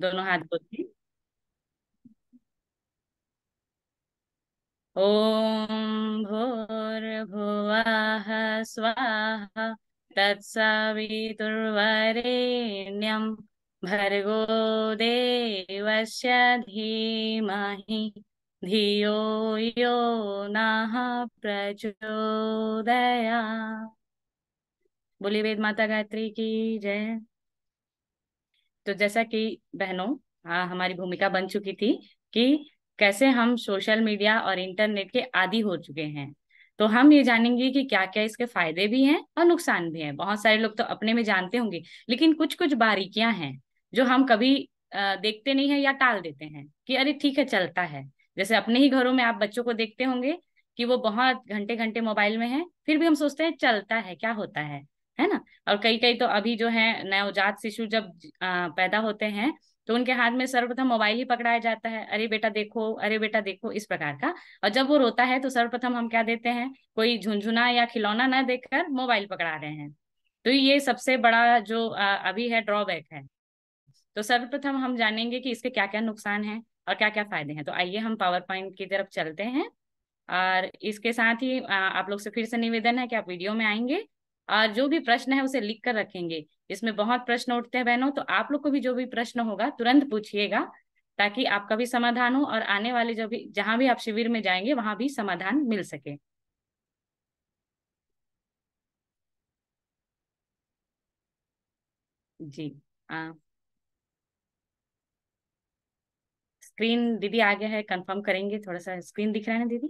दोनों हाथ बोलिए ओम भुवा स्वाहा तत्सवितुर्वरेण्यं भर्गो देवस्य धीमहि धियो यो नः प्रचोदया बोली वेद माता गायत्री की जय तो जैसा कि बहनों आ, हमारी भूमिका बन चुकी थी कि कैसे हम सोशल मीडिया और इंटरनेट के आदि हो चुके हैं तो हम ये जानेंगे कि क्या क्या इसके फायदे भी हैं और नुकसान भी हैं बहुत सारे लोग तो अपने में जानते होंगे लेकिन कुछ कुछ बारीकियां हैं जो हम कभी देखते नहीं है या टाल देते हैं कि अरे ठीक है चलता है जैसे अपने ही घरों में आप बच्चों को देखते होंगे कि वो बहुत घंटे घंटे मोबाइल में है फिर भी हम सोचते हैं चलता है क्या होता है है ना और कई कई तो अभी जो है नवजात शिशु जब पैदा होते हैं तो उनके हाथ में सर्वप्रथम मोबाइल ही पकड़ाया जाता है अरे बेटा देखो अरे बेटा देखो इस प्रकार का और जब वो रोता है तो सर्वप्रथम हम क्या देते हैं कोई झुंझुना या खिलौना ना देकर मोबाइल पकड़ा रहे हैं तो ये सबसे बड़ा जो अभी है ड्रॉबैक है तो सर्वप्रथम हम जानेंगे कि इसके क्या क्या नुकसान है और क्या क्या फायदे हैं तो आइए हम पावर पॉइंट की तरफ चलते हैं और इसके साथ ही आप लोग से फिर से निवेदन है कि आप वीडियो में आएंगे और जो भी प्रश्न है उसे लिख कर रखेंगे इसमें बहुत प्रश्न उठते हैं बहनों तो आप लोग को भी जो भी प्रश्न होगा तुरंत पूछिएगा ताकि आपका भी समाधान हो और आने वाले जो भी जहां भी आप शिविर में जाएंगे वहां भी समाधान मिल सके जी आ, स्क्रीन दीदी आ गया है कंफर्म करेंगे थोड़ा सा स्क्रीन दिख रहा है ना दीदी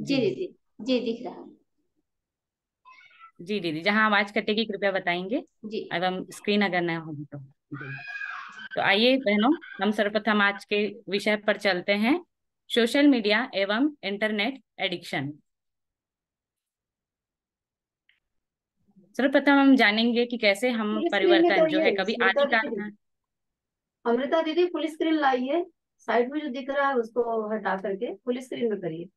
जी दीदी जी दिख रहा है जी दीदी जहाँ आवाज कटेगी कृपया बताएंगे जी एवं स्क्रीन अगर न होगी तो तो आइए बहनों हम सर्वप्रथम आज के विषय पर चलते हैं सोशल मीडिया एवं इंटरनेट एडिक्शन सर्वप्रथम हम जानेंगे कि कैसे हम परिवर्तन तो जो है कभी का अमृता दीदी फुल स्क्रीन लाइए साइड में जो दिख रहा है उसको हटा करके फुल स्क्रीन में करिए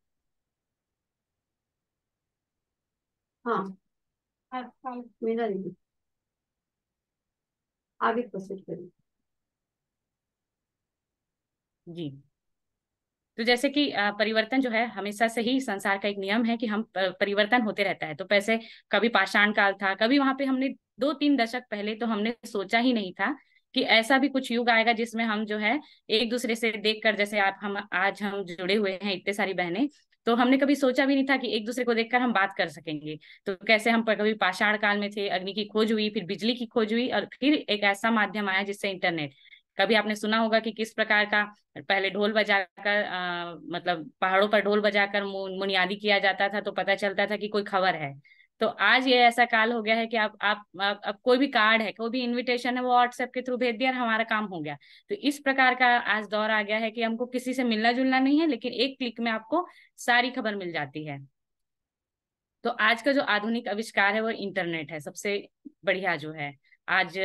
हाँ, हाँ, हाँ। जी तो जैसे कि परिवर्तन जो है हमेशा से ही संसार का एक नियम है कि हम परिवर्तन होते रहता है तो पैसे कभी पाषाण काल था कभी वहां पे हमने दो तीन दशक पहले तो हमने सोचा ही नहीं था कि ऐसा भी कुछ युग आएगा जिसमें हम जो है एक दूसरे से देखकर जैसे आप हम आज हम जुड़े हुए हैं इतने सारी बहनें तो हमने कभी सोचा भी नहीं था कि एक दूसरे को देखकर हम बात कर सकेंगे तो कैसे हम कभी पाषाण काल में थे अग्नि की खोज हुई फिर बिजली की खोज हुई और फिर एक ऐसा माध्यम आया जिससे इंटरनेट कभी आपने सुना होगा कि किस प्रकार का पहले ढोल बजाकर मतलब पहाड़ों पर ढोल बजाकर मुनियादी किया जाता था तो पता चलता था कि कोई खबर है तो आज ये ऐसा काल हो गया है कि आप आप आप, आप कोई भी कार्ड है कोई भी इनविटेशन है वो व्हाट्सएप के थ्रू भेज दिया और हमारा काम हो गया तो इस प्रकार का आज दौर आ गया है कि हमको किसी से मिलना जुलना नहीं है लेकिन एक क्लिक में आपको सारी खबर मिल जाती है तो आज का जो आधुनिक आविष्कार है वो इंटरनेट है सबसे बढ़िया जो है आज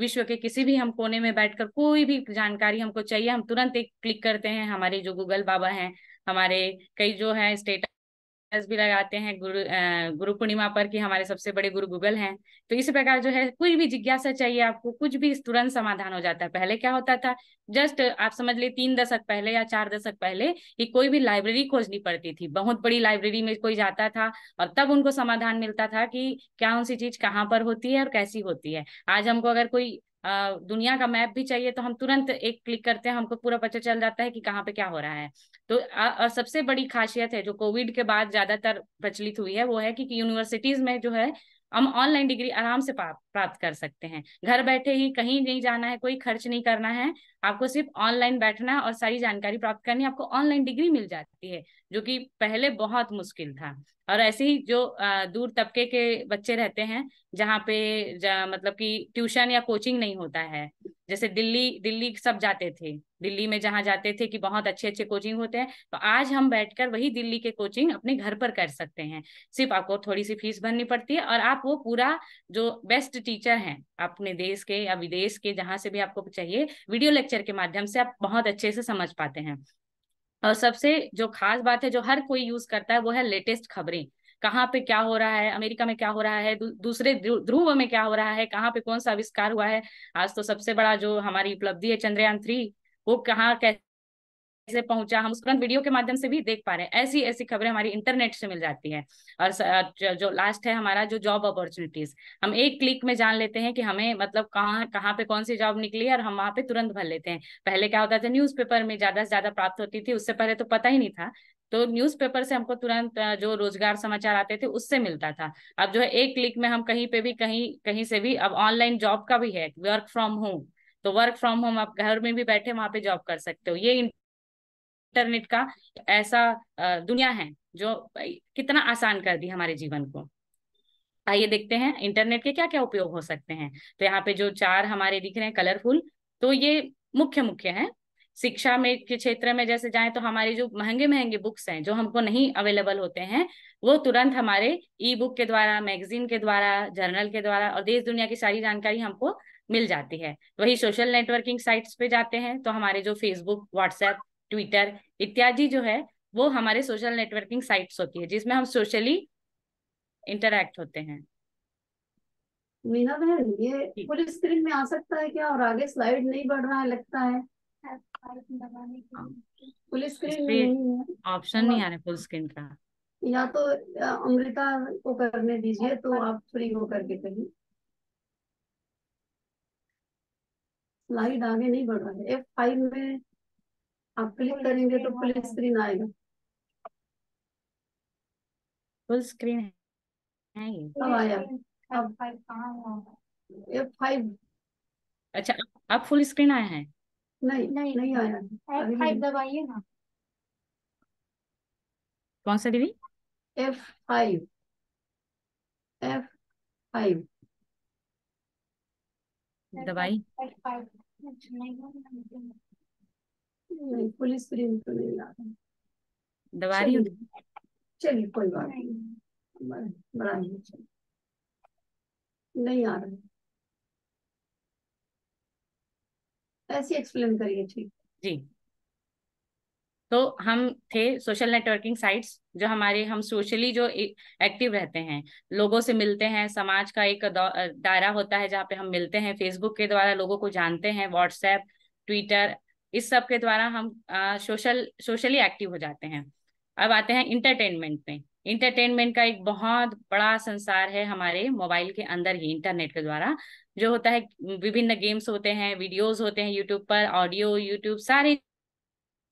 विश्व के किसी भी हम कोने में बैठकर कोई भी जानकारी हमको चाहिए हम तुरंत एक क्लिक करते हैं हमारे जो गूगल बाबा हैं हमारे कई जो है स्टेट भी लगाते हैं गुरु गुरु पूर्णिमा पर कि हमारे सबसे बड़े गुरु गूगल हैं तो इस प्रकार जो है कोई भी जिज्ञासा चाहिए आपको कुछ भी तुरंत समाधान हो जाता है पहले क्या होता था जस्ट आप समझ ले तीन दशक पहले या चार दशक पहले कि कोई भी लाइब्रेरी खोजनी पड़ती थी बहुत बड़ी लाइब्रेरी में कोई जाता था और तब उनको समाधान मिलता था कि क्या उसी चीज कहाँ पर होती है और कैसी होती है आज हमको अगर कोई दुनिया का मैप भी चाहिए तो हम तुरंत एक क्लिक करते हैं हमको पूरा पता चल जाता है कि कहाँ पे क्या हो रहा है तो और सबसे बड़ी खासियत है जो कोविड के बाद ज्यादातर प्रचलित हुई है वो है कि यूनिवर्सिटीज में जो है हम ऑनलाइन डिग्री आराम से प्राप्त कर सकते हैं घर बैठे ही कहीं नहीं जाना है कोई खर्च नहीं करना है आपको सिर्फ ऑनलाइन बैठना है और सारी जानकारी प्राप्त करनी आपको ऑनलाइन डिग्री मिल जाती है जो कि पहले बहुत मुश्किल था और ऐसे ही जो दूर तबके के बच्चे रहते हैं जहाँ पे जा, मतलब कि ट्यूशन या कोचिंग नहीं होता है जैसे दिल्ली दिल्ली सब जाते थे दिल्ली में जहाँ जाते थे कि बहुत अच्छे अच्छे कोचिंग होते हैं तो आज हम बैठकर वही दिल्ली के कोचिंग अपने घर पर कर सकते हैं सिर्फ आपको थोड़ी सी फीस भरनी पड़ती है और आप वो पूरा जो बेस्ट टीचर हैं अपने देश के या विदेश के जहाँ से भी आपको चाहिए वीडियो लेक्चर के माध्यम से आप बहुत अच्छे से समझ पाते हैं और सबसे जो खास बात है जो हर कोई यूज करता है वो है लेटेस्ट खबरें कहाँ पे क्या हो रहा है अमेरिका में क्या हो रहा है दू, दूसरे ध्रुव में क्या हो रहा है कहाँ पे कौन सा आविष्कार हुआ है आज तो सबसे बड़ा जो हमारी उपलब्धि है चंद्रयान थ्री वो कहाँ कैसे से पहुंचा हम तुरंत वीडियो के माध्यम से भी देख पा रहे हैं ऐसी ऐसी खबरें हमारी इंटरनेट से मिल जाती है और जो लास्ट है हमारा जो जॉब अपॉर्चुनिटीज हम एक क्लिक में जान लेते हैं कि हमें मतलब कहाँ कहाँ पे कौन सी जॉब निकली है और हम वहाँ पे तुरंत भर लेते हैं पहले क्या होता था न्यूज में ज्यादा से ज्यादा प्राप्त होती थी उससे पहले तो पता ही नहीं था तो न्यूज़पेपर से हमको तुरंत जो रोजगार समाचार आते थे उससे मिलता था अब जो है एक क्लिक में हम कहीं पे भी कहीं कहीं से भी अब ऑनलाइन जॉब का भी है वर्क फ्रॉम होम तो वर्क फ्रॉम होम आप घर में भी बैठे वहां पे जॉब कर सकते हो ये इंटरनेट का ऐसा दुनिया है जो कितना आसान कर दी हमारे जीवन को आइए देखते हैं इंटरनेट के क्या क्या उपयोग हो सकते हैं तो यहाँ पे जो चार हमारे दिख रहे हैं कलरफुल तो ये मुख्य मुख्य हैं शिक्षा में के क्षेत्र में जैसे जाएं तो हमारे जो महंगे महंगे बुक्स हैं जो हमको नहीं अवेलेबल होते हैं वो तुरंत हमारे ई बुक के द्वारा मैगजीन के द्वारा जर्नल के द्वारा और देश दुनिया की सारी जानकारी हमको मिल जाती है वही सोशल नेटवर्किंग साइट्स पे जाते हैं तो हमारे जो फेसबुक व्हाट्सएप ट्विटर इत्यादि जो है वो हमारे सोशल नेटवर्किंग साइट्स होती है जिसमें हम सोशली इंटरैक्ट होते हैं मीना बहन ये पूरी स्क्रीन में आ सकता है क्या और आगे स्लाइड नहीं बढ़ रहा है लगता है फुल स्क्रीन ऑप्शन नहीं हाँ। आ रहा फुल स्क्रीन का या तो अमृता को करने दीजिए तो आप फ्री हो करके कहीं स्लाइड आगे नहीं बढ़ रहा है एफ फाइव में आप क्लिक करेंगे तो फुल स्क्रीन आएगा फुल स्क्रीन है अब आया अब एफ फाइव अच्छा अब फुल स्क्रीन आया है नहीं नहीं नहीं आया एफ फाइव दबाइए ना कौन सा दीदी एफ फाइव एफ फाइव दबाई पुलिस फुल तो नहीं ला दबा रही चलिए कोई बात नहीं बढ़ाइए नहीं आ रहा ऐसे एक्सप्लेन करिए ठीक जी तो हम थे सोशल नेटवर्किंग साइट्स जो हमारे हम सोशली जो एक्टिव रहते हैं लोगों से मिलते हैं समाज का एक दायरा होता है जहाँ पे हम मिलते हैं फेसबुक के द्वारा लोगों को जानते हैं व्हाट्सएप ट्विटर इस सब के द्वारा हम आ, सोशल सोशली एक्टिव हो जाते हैं अब आते हैं इंटरटेनमेंट में इंटरटेनमेंट का एक बहुत बड़ा संसार है हमारे मोबाइल के अंदर ही इंटरनेट के द्वारा जो होता है विभिन्न गेम्स होते हैं वीडियोस होते हैं यूट्यूब पर ऑडियो यूट्यूब सारी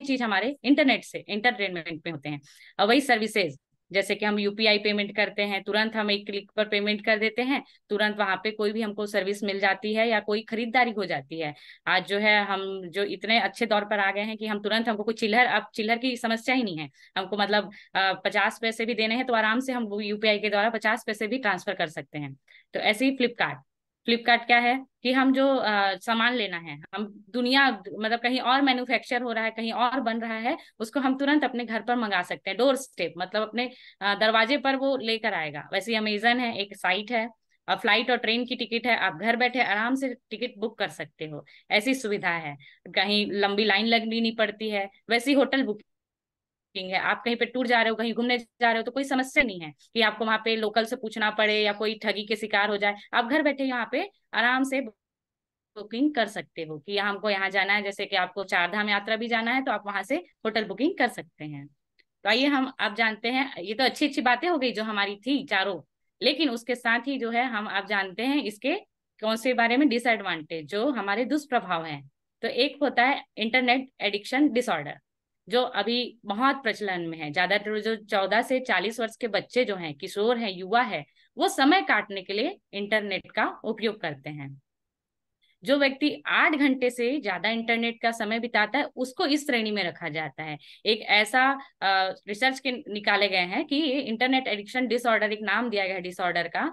चीज हमारे इंटरनेट से इंटरटेनमेंट में होते हैं और वही सर्विसेज जैसे कि हम यूपीआई पेमेंट करते हैं तुरंत हम एक क्लिक पर पेमेंट कर देते हैं तुरंत वहां पे कोई भी हमको सर्विस मिल जाती है या कोई खरीदारी हो जाती है आज जो है हम जो इतने अच्छे दौर पर आ गए हैं कि हम तुरंत हमको कोई चिल्हर अब चिल्हर की समस्या ही नहीं है हमको मतलब पचास पैसे भी देने हैं तो आराम से हम यूपीआई के द्वारा पचास पैसे भी ट्रांसफर कर सकते हैं तो ऐसे ही फ्लिपकार्ट फ्लिपकार्ट क्या है कि हम जो सामान लेना है हम दुनिया मतलब कहीं और मैन्युफैक्चर हो रहा है कहीं और बन रहा है उसको हम तुरंत अपने घर पर मंगा सकते हैं डोर स्टेप मतलब अपने दरवाजे पर वो लेकर आएगा वैसे अमेजन है एक साइट है और फ्लाइट और ट्रेन की टिकट है आप घर बैठे आराम से टिकट बुक कर सकते हो ऐसी सुविधा है कहीं लंबी लाइन लगनी नहीं पड़ती है वैसी होटल बुकिंग है आप कहीं पे टूर जा रहे हो कहीं घूमने जा रहे हो तो कोई समस्या नहीं है कि आपको वहाँ पे लोकल से पूछना पड़े या कोई ठगी के शिकार हो जाए आप घर बैठे यहाँ पे आराम से बुकिंग कर सकते हो कि हमको यहाँ जाना है जैसे कि आपको चारधाम यात्रा भी जाना है तो आप वहां से होटल बुकिंग कर सकते हैं तो आइए हम आप जानते हैं ये तो अच्छी अच्छी बातें हो गई जो हमारी थी चारों लेकिन उसके साथ ही जो है हम आप जानते हैं इसके कौन से बारे में डिसएडवांटेज जो हमारे दुष्प्रभाव हैं तो एक होता है इंटरनेट एडिक्शन डिसऑर्डर जो अभी बहुत प्रचलन में है ज्यादातर जो चौदह से चालीस वर्ष के बच्चे जो हैं किशोर हैं युवा है वो समय काटने के लिए इंटरनेट का उपयोग करते हैं जो व्यक्ति आठ घंटे से ज्यादा इंटरनेट का समय बिताता है उसको इस श्रेणी में रखा जाता है एक ऐसा आ, रिसर्च के निकाले गए हैं कि इंटरनेट एडिक्शन डिसऑर्डर एक नाम दिया गया है डिसऑर्डर का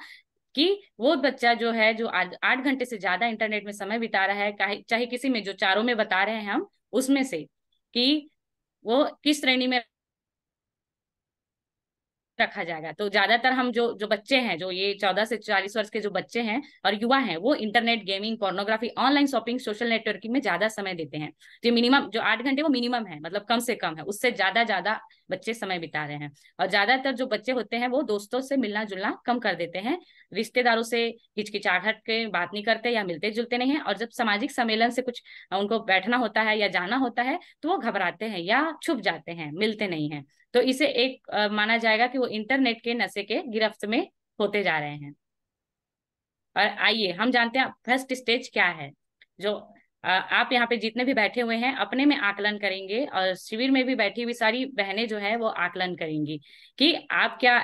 कि वो बच्चा जो है जो आठ घंटे से ज्यादा इंटरनेट में समय बिता रहा है चाहे किसी में जो चारों में बता रहे हैं हम उसमें से कि वो किस श्रेणी में रखा जाएगा तो ज्यादातर हम जो जो बच्चे हैं जो ये चौदह से चालीस वर्ष के जो बच्चे हैं और युवा हैं वो internet gaming pornography online shopping social networking में ज्यादा समय देते हैं जो मिनिमम जो आठ घंटे वो मिनिमम है मतलब कम से कम है उससे ज्यादा ज्यादा बच्चे समय बिता रहे हैं और ज्यादातर जो बच्चे होते हैं वो दोस्तों से मिलना जुलना कम कर देते हैं रिश्तेदारों से हिचकिचाहट के बात नहीं करते या मिलते जुलते नहीं है और जब सामाजिक सम्मेलन से कुछ उनको बैठना होता है या जाना होता है तो वो घबराते हैं या छुप जाते हैं मिलते नहीं है तो इसे एक आ, माना जाएगा कि वो इंटरनेट के नशे के गिरफ्त में होते जा रहे हैं और आइए हम जानते हैं फर्स्ट स्टेज क्या है जो आ, आप यहाँ पे जितने भी बैठे हुए हैं अपने में आकलन करेंगे और शिविर में भी बैठी हुई सारी बहनें जो है वो आकलन करेंगी कि आप क्या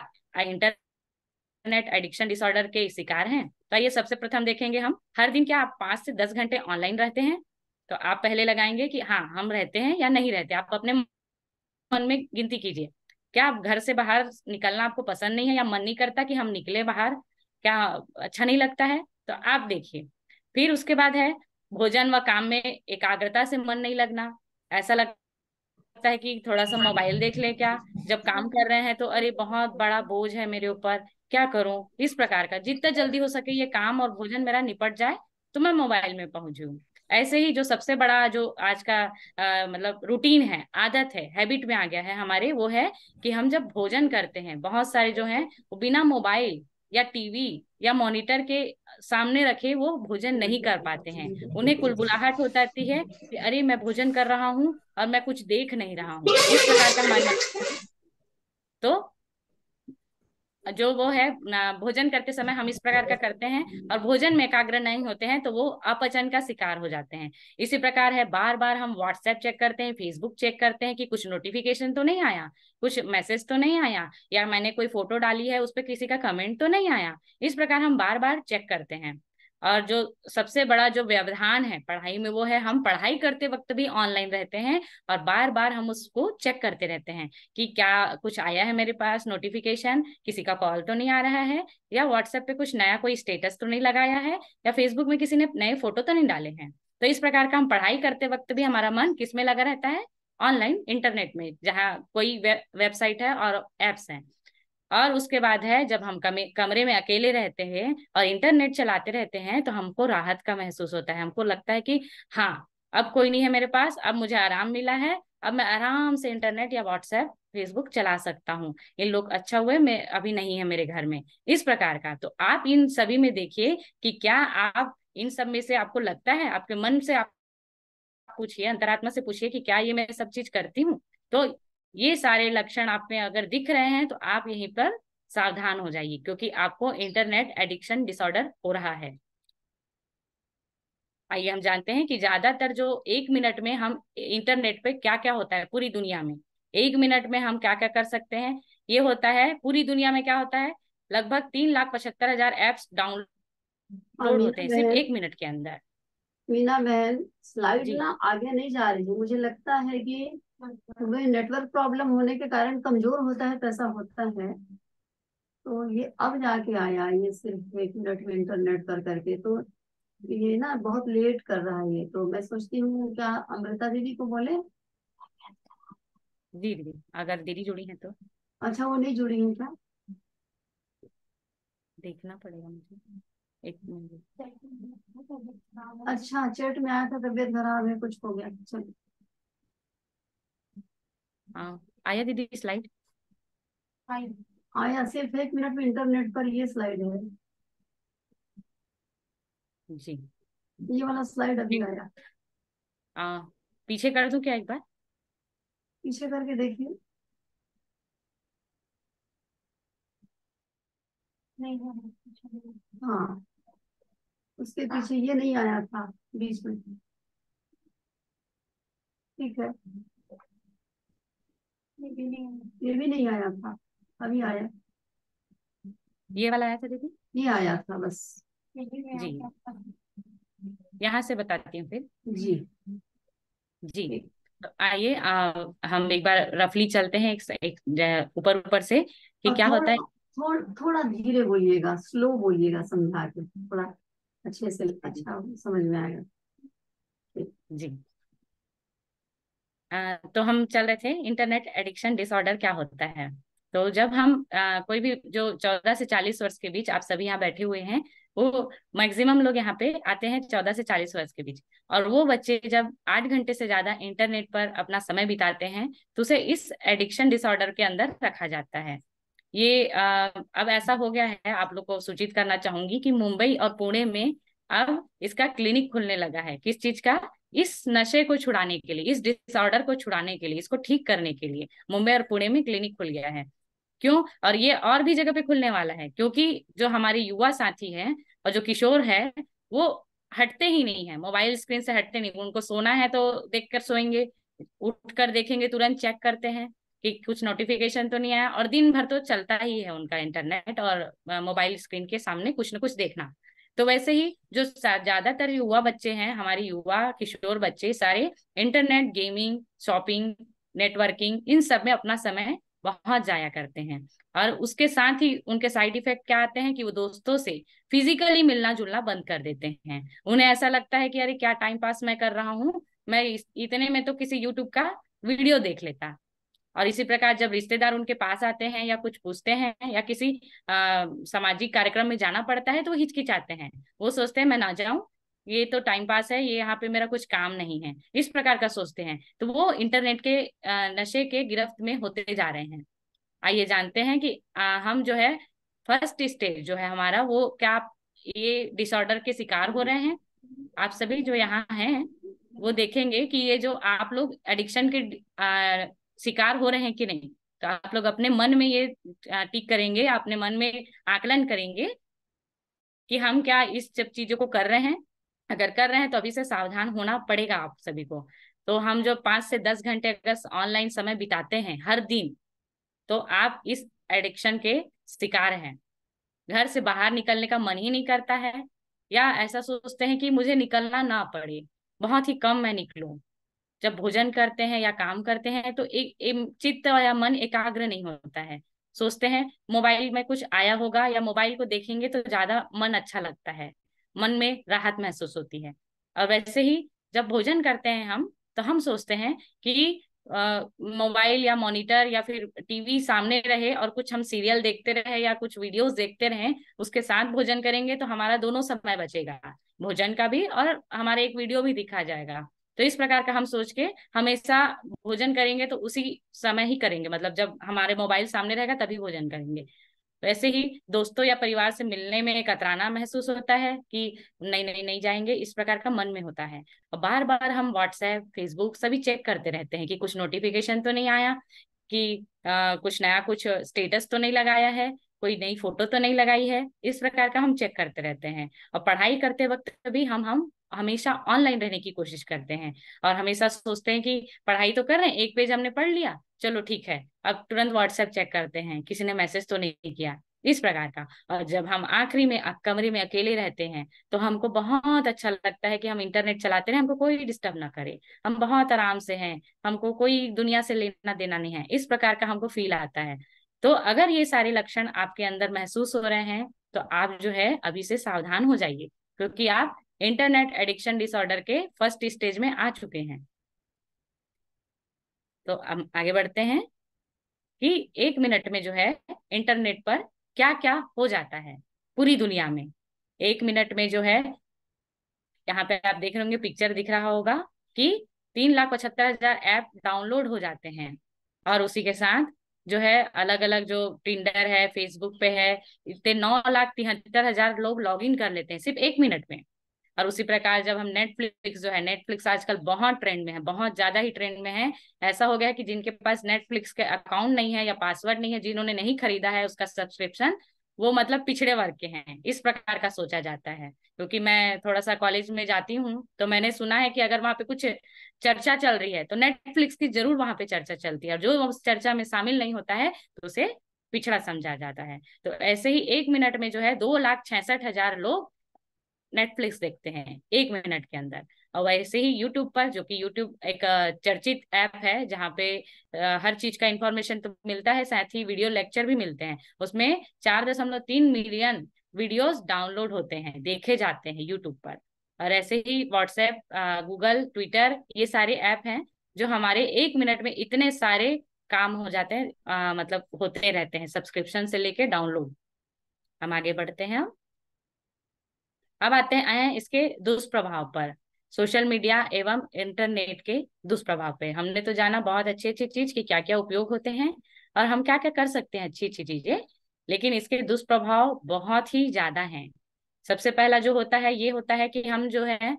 इंटरनेट एडिक्शन डिसऑर्डर के शिकार हैं तो आइए सबसे प्रथम देखेंगे हम हर दिन क्या आप पांच से दस घंटे ऑनलाइन रहते हैं तो आप पहले लगाएंगे कि हाँ हम रहते हैं या नहीं रहते आप अपने मन में गिनती कीजिए क्या आप घर से बाहर निकलना आपको पसंद नहीं है या मन नहीं करता कि हम निकले बाहर क्या अच्छा नहीं लगता है तो आप देखिए फिर उसके बाद है भोजन व काम में एकाग्रता से मन नहीं लगना ऐसा लगता है कि थोड़ा सा मोबाइल देख ले क्या जब काम कर रहे हैं तो अरे बहुत बड़ा बोझ है मेरे ऊपर क्या करूं इस प्रकार का जितना जल्दी हो सके ये काम और भोजन मेरा निपट जाए तो मैं मोबाइल में पहुंचू ऐसे ही जो सबसे बड़ा जो आज का आ, मतलब रूटीन है आदत है हैबिट में आ गया है हमारे वो है कि हम जब भोजन करते हैं बहुत सारे जो हैं वो बिना मोबाइल या टीवी या मॉनिटर के सामने रखे वो भोजन नहीं कर पाते हैं उन्हें कुलबुलाहट हो जाती है कि अरे मैं भोजन कर रहा हूँ और मैं कुछ देख नहीं रहा हूँ तो जो वो है भोजन करते समय हम इस प्रकार का करते हैं और भोजन में एकाग्र नहीं होते हैं तो वो अपचन का शिकार हो जाते हैं इसी प्रकार है बार बार हम व्हाट्सएप चेक करते हैं फेसबुक चेक करते हैं कि कुछ नोटिफिकेशन तो नहीं आया कुछ मैसेज तो नहीं आया या मैंने कोई फोटो डाली है उस पर किसी का कमेंट तो नहीं आया इस प्रकार हम बार बार चेक करते हैं और जो सबसे बड़ा जो व्यवधान है पढ़ाई में वो है हम पढ़ाई करते वक्त भी ऑनलाइन रहते हैं और बार बार हम उसको चेक करते रहते हैं कि क्या कुछ आया है मेरे पास नोटिफिकेशन किसी का कॉल तो नहीं आ रहा है या व्हाट्सएप पे कुछ नया कोई स्टेटस तो नहीं लगाया है या फेसबुक में किसी ने नए फोटो तो नहीं डाले हैं तो इस प्रकार का हम पढ़ाई करते वक्त भी हमारा मन किस में लगा रहता है ऑनलाइन इंटरनेट में जहाँ कोई वेबसाइट है और एप्स हैं और उसके बाद है जब हम कमे, कमरे में अकेले रहते हैं और इंटरनेट चलाते रहते हैं तो हमको राहत का महसूस होता है हमको लगता है कि हाँ अब कोई नहीं है मेरे पास अब मुझे आराम मिला है अब मैं आराम से इंटरनेट या व्हाट्सएप फेसबुक चला सकता हूँ ये लोग अच्छा हुए मैं अभी नहीं है मेरे घर में इस प्रकार का तो आप इन सभी में देखिए कि क्या आप इन सब में से आपको लगता है आपके मन से आप पूछिए अंतरात्मा से पूछिए कि क्या ये मैं सब चीज करती हूँ तो ये सारे लक्षण आप में अगर दिख रहे हैं तो आप यहीं पर सावधान हो जाइए क्योंकि आपको इंटरनेट एडिक्शन डिसऑर्डर हो रहा है आइए हम जानते हैं कि ज्यादातर जो एक मिनट में हम इंटरनेट पे क्या क्या होता है पूरी दुनिया में एक मिनट में हम क्या क्या कर सकते हैं ये होता है पूरी दुनिया में क्या होता है लगभग तीन लाख पचहत्तर हजार एप्स डाउनलोड हाँ, होते हैं सिर्फ एक मिनट के अंदर मीना बहन स्लाइड ना आगे नहीं जा रही है मुझे लगता है कि वह नेटवर्क प्रॉब्लम होने के कारण कमजोर होता है पैसा होता है तो ये अब जाके आया ये सिर्फ एक मिनट में इंटरनेट पर करके तो ये ना बहुत लेट कर रहा है ये तो मैं सोचती हूँ क्या अमृता दीदी को बोले जी दीदी अगर दीदी जुड़ी है तो अच्छा वो नहीं जुड़ी है क्या देखना पड़ेगा मुझे एक मिनट अच्छा चैट में आया था तबियत खराब है कुछ हो गया चलो हाँ। आया दीदी स्लाइड आया सिर्फ एक मिनट में इंटरनेट पर ये स्लाइड है जी ये वाला स्लाइड अभी आया आ, पीछे कर दो क्या एक बार पीछे करके देखिए हाँ उसके हाँ। पीछे ये नहीं आया था बीच में ठीक है ये भी नहीं आया था अभी आया ये वाला आया था दीदी ये आया था बस जी यहाँ से बताती हूँ फिर जी जी तो आइए हम एक बार रफली चलते हैं एक एक ऊपर ऊपर से कि क्या होता है थोड़ा थोड़ा धीरे बोलिएगा स्लो बोलिएगा समझा के थोड़ा अच्छे से अच्छा समझ में आएगा जी तो हम चल रहे थे इंटरनेट एडिक्शन डिसऑर्डर क्या होता है तो जब हम आ, कोई भी जो चौदह से चालीस वर्ष के बीच आप सभी यहाँ बैठे हुए हैं वो मैक्सिमम लोग यहाँ पे आते हैं चौदह से चालीस वर्ष के बीच और वो बच्चे जब आठ घंटे से ज्यादा इंटरनेट पर अपना समय बिताते हैं तो उसे इस एडिक्शन डिसऑर्डर के अंदर रखा जाता है ये आ, अब ऐसा हो गया है आप लोग को सूचित करना चाहूंगी कि मुंबई और पुणे में अब इसका क्लिनिक खुलने लगा है किस चीज का इस नशे को छुड़ाने के लिए इस डिसऑर्डर को छुड़ाने के लिए इसको ठीक करने के लिए मुंबई और पुणे में क्लिनिक खुल गया है क्यों और ये और भी जगह पे खुलने वाला है क्योंकि जो हमारे युवा साथी हैं और जो किशोर है वो हटते ही नहीं है मोबाइल स्क्रीन से हटते नहीं उनको सोना है तो देख कर सोएंगे उठ कर देखेंगे तुरंत चेक करते हैं कि कुछ नोटिफिकेशन तो नहीं आया और दिन भर तो चलता ही है उनका इंटरनेट और मोबाइल स्क्रीन के सामने कुछ ना कुछ देखना तो वैसे ही जो ज्यादातर युवा बच्चे हैं हमारे युवा किशोर बच्चे सारे इंटरनेट गेमिंग शॉपिंग नेटवर्किंग इन सब में अपना समय बहुत जाया करते हैं और उसके साथ ही उनके साइड इफेक्ट क्या आते हैं कि वो दोस्तों से फिजिकली मिलना जुलना बंद कर देते हैं उन्हें ऐसा लगता है कि अरे क्या टाइम पास मैं कर रहा हूँ मैं इतने में तो किसी यूट्यूब का वीडियो देख लेता और इसी प्रकार जब रिश्तेदार उनके पास आते हैं या कुछ पूछते हैं या किसी आ, सामाजिक कार्यक्रम में जाना पड़ता है तो हिचकिचाते हैं वो सोचते हैं मैं ना जाऊं ये तो टाइम पास है ये यहाँ पे मेरा कुछ काम नहीं है इस प्रकार का सोचते हैं तो वो इंटरनेट के नशे के गिरफ्त में होते जा रहे हैं आइए जानते हैं कि आ, हम जो है फर्स्ट स्टेज जो है हमारा वो क्या आप ये डिसऑर्डर के शिकार हो रहे हैं आप सभी जो यहाँ हैं वो देखेंगे कि ये जो आप लोग एडिक्शन के शिकार हो रहे हैं कि नहीं तो आप लोग अपने मन में ये टिक करेंगे अपने मन में आकलन करेंगे कि हम क्या इस सब चीजों को कर रहे हैं अगर कर रहे हैं तो अभी से सावधान होना पड़ेगा आप सभी को तो हम जो पांच से दस घंटे अगर ऑनलाइन समय बिताते हैं हर दिन तो आप इस एडिक्शन के शिकार हैं घर से बाहर निकलने का मन ही नहीं करता है या ऐसा सोचते हैं कि मुझे निकलना ना पड़े बहुत ही कम मैं निकलूं जब भोजन करते हैं या काम करते हैं तो एक, चित्त या मन एकाग्र नहीं होता है सोचते हैं मोबाइल में कुछ आया होगा या मोबाइल को देखेंगे तो ज्यादा मन अच्छा लगता है मन में राहत महसूस होती है और वैसे ही जब भोजन करते हैं हम तो हम सोचते हैं कि मोबाइल या मॉनिटर या फिर टीवी सामने रहे और कुछ हम सीरियल देखते रहे या कुछ वीडियोस देखते रहे उसके साथ भोजन करेंगे तो हमारा दोनों समय बचेगा भोजन का भी और हमारे एक वीडियो भी दिखा जाएगा तो इस प्रकार का हम सोच के हमेशा भोजन करेंगे तो उसी समय ही करेंगे मतलब जब हमारे मोबाइल सामने रहेगा तभी भोजन करेंगे वैसे ही दोस्तों या परिवार से मिलने में एक अतराना महसूस होता है कि नहीं नहीं नहीं जाएंगे इस प्रकार का मन में होता है और बार बार हम व्हाट्सएप फेसबुक सभी चेक करते रहते हैं कि कुछ नोटिफिकेशन तो नहीं आया कि आ, कुछ नया कुछ स्टेटस तो नहीं लगाया है कोई नई फोटो तो नहीं लगाई है इस प्रकार का हम चेक करते रहते हैं और पढ़ाई करते वक्त भी हम हम हमेशा ऑनलाइन रहने की कोशिश करते हैं और हमेशा सोचते हैं कि पढ़ाई तो कर रहे हैं एक पेज हमने पढ़ लिया चलो ठीक है अब तुरंत व्हाट्सएप चेक करते हैं किसी ने मैसेज तो नहीं किया इस प्रकार का और जब हम आखिरी में कमरे में अकेले रहते हैं तो हमको बहुत अच्छा लगता है कि हम इंटरनेट चलाते रहे हमको कोई डिस्टर्ब ना करे हम बहुत आराम से हैं हमको कोई दुनिया से लेना देना नहीं है इस प्रकार का हमको फील आता है तो अगर ये सारे लक्षण आपके अंदर महसूस हो रहे हैं तो आप जो है अभी से सावधान हो जाइए क्योंकि आप इंटरनेट एडिक्शन डिसऑर्डर के फर्स्ट स्टेज में आ चुके हैं तो हम आगे बढ़ते हैं कि एक मिनट में जो है इंटरनेट पर क्या क्या हो जाता है पूरी दुनिया में एक मिनट में जो है यहाँ पे आप देख रहे होंगे पिक्चर दिख रहा होगा कि तीन लाख पचहत्तर हजार ऐप डाउनलोड हो जाते हैं और उसी के साथ जो है अलग अलग जो टिंडर है फेसबुक पे है इतने नौ लाख तिहत्तर हजार लोग लॉग इन कर लेते हैं सिर्फ एक मिनट में और उसी प्रकार जब हम नेटफ्लिक्स जो है नेटफ्लिक्स आजकल बहुत ट्रेंड में है बहुत ज्यादा ही ट्रेंड में है ऐसा हो गया है कि जिनके पास नेटफ्लिक्स के अकाउंट नहीं है या पासवर्ड नहीं है जिन्होंने नहीं खरीदा है उसका सब्सक्रिप्शन वो मतलब पिछड़े वर्ग के हैं इस प्रकार का सोचा जाता है क्योंकि तो मैं थोड़ा सा कॉलेज में जाती हूँ तो मैंने सुना है कि अगर वहां पे कुछ चर्चा चल रही है तो नेटफ्लिक्स की जरूर वहां पे चर्चा चलती है और जो उस चर्चा में शामिल नहीं होता है तो उसे पिछड़ा समझा जाता है तो ऐसे ही एक मिनट में जो है दो लाख छियासठ हजार लोग नेटफ्लिक्स देखते हैं एक मिनट के अंदर और वैसे ही यूट्यूब पर जो कि यूट्यूब एक चर्चित ऐप है जहाँ पे हर चीज का इंफॉर्मेशन तो मिलता है साथ ही वीडियो लेक्चर भी मिलते हैं उसमें चार दशमलव तीन मिलियन वीडियोस डाउनलोड होते हैं देखे जाते हैं यूट्यूब पर और ऐसे ही व्हाट्सएप गूगल ट्विटर ये सारे ऐप हैं जो हमारे एक मिनट में इतने सारे काम हो जाते हैं आ, मतलब होते रहते हैं सब्सक्रिप्शन से लेके डाउनलोड हम आगे बढ़ते हैं अब आते हैं इसके दुष्प्रभाव पर सोशल मीडिया एवं इंटरनेट के दुष्प्रभाव पे हमने तो जाना बहुत अच्छी अच्छी चीज की क्या क्या उपयोग होते हैं और हम क्या क्या कर सकते हैं अच्छी अच्छी चीजें लेकिन इसके दुष्प्रभाव बहुत ही ज्यादा हैं सबसे पहला जो होता है ये होता है कि हम जो है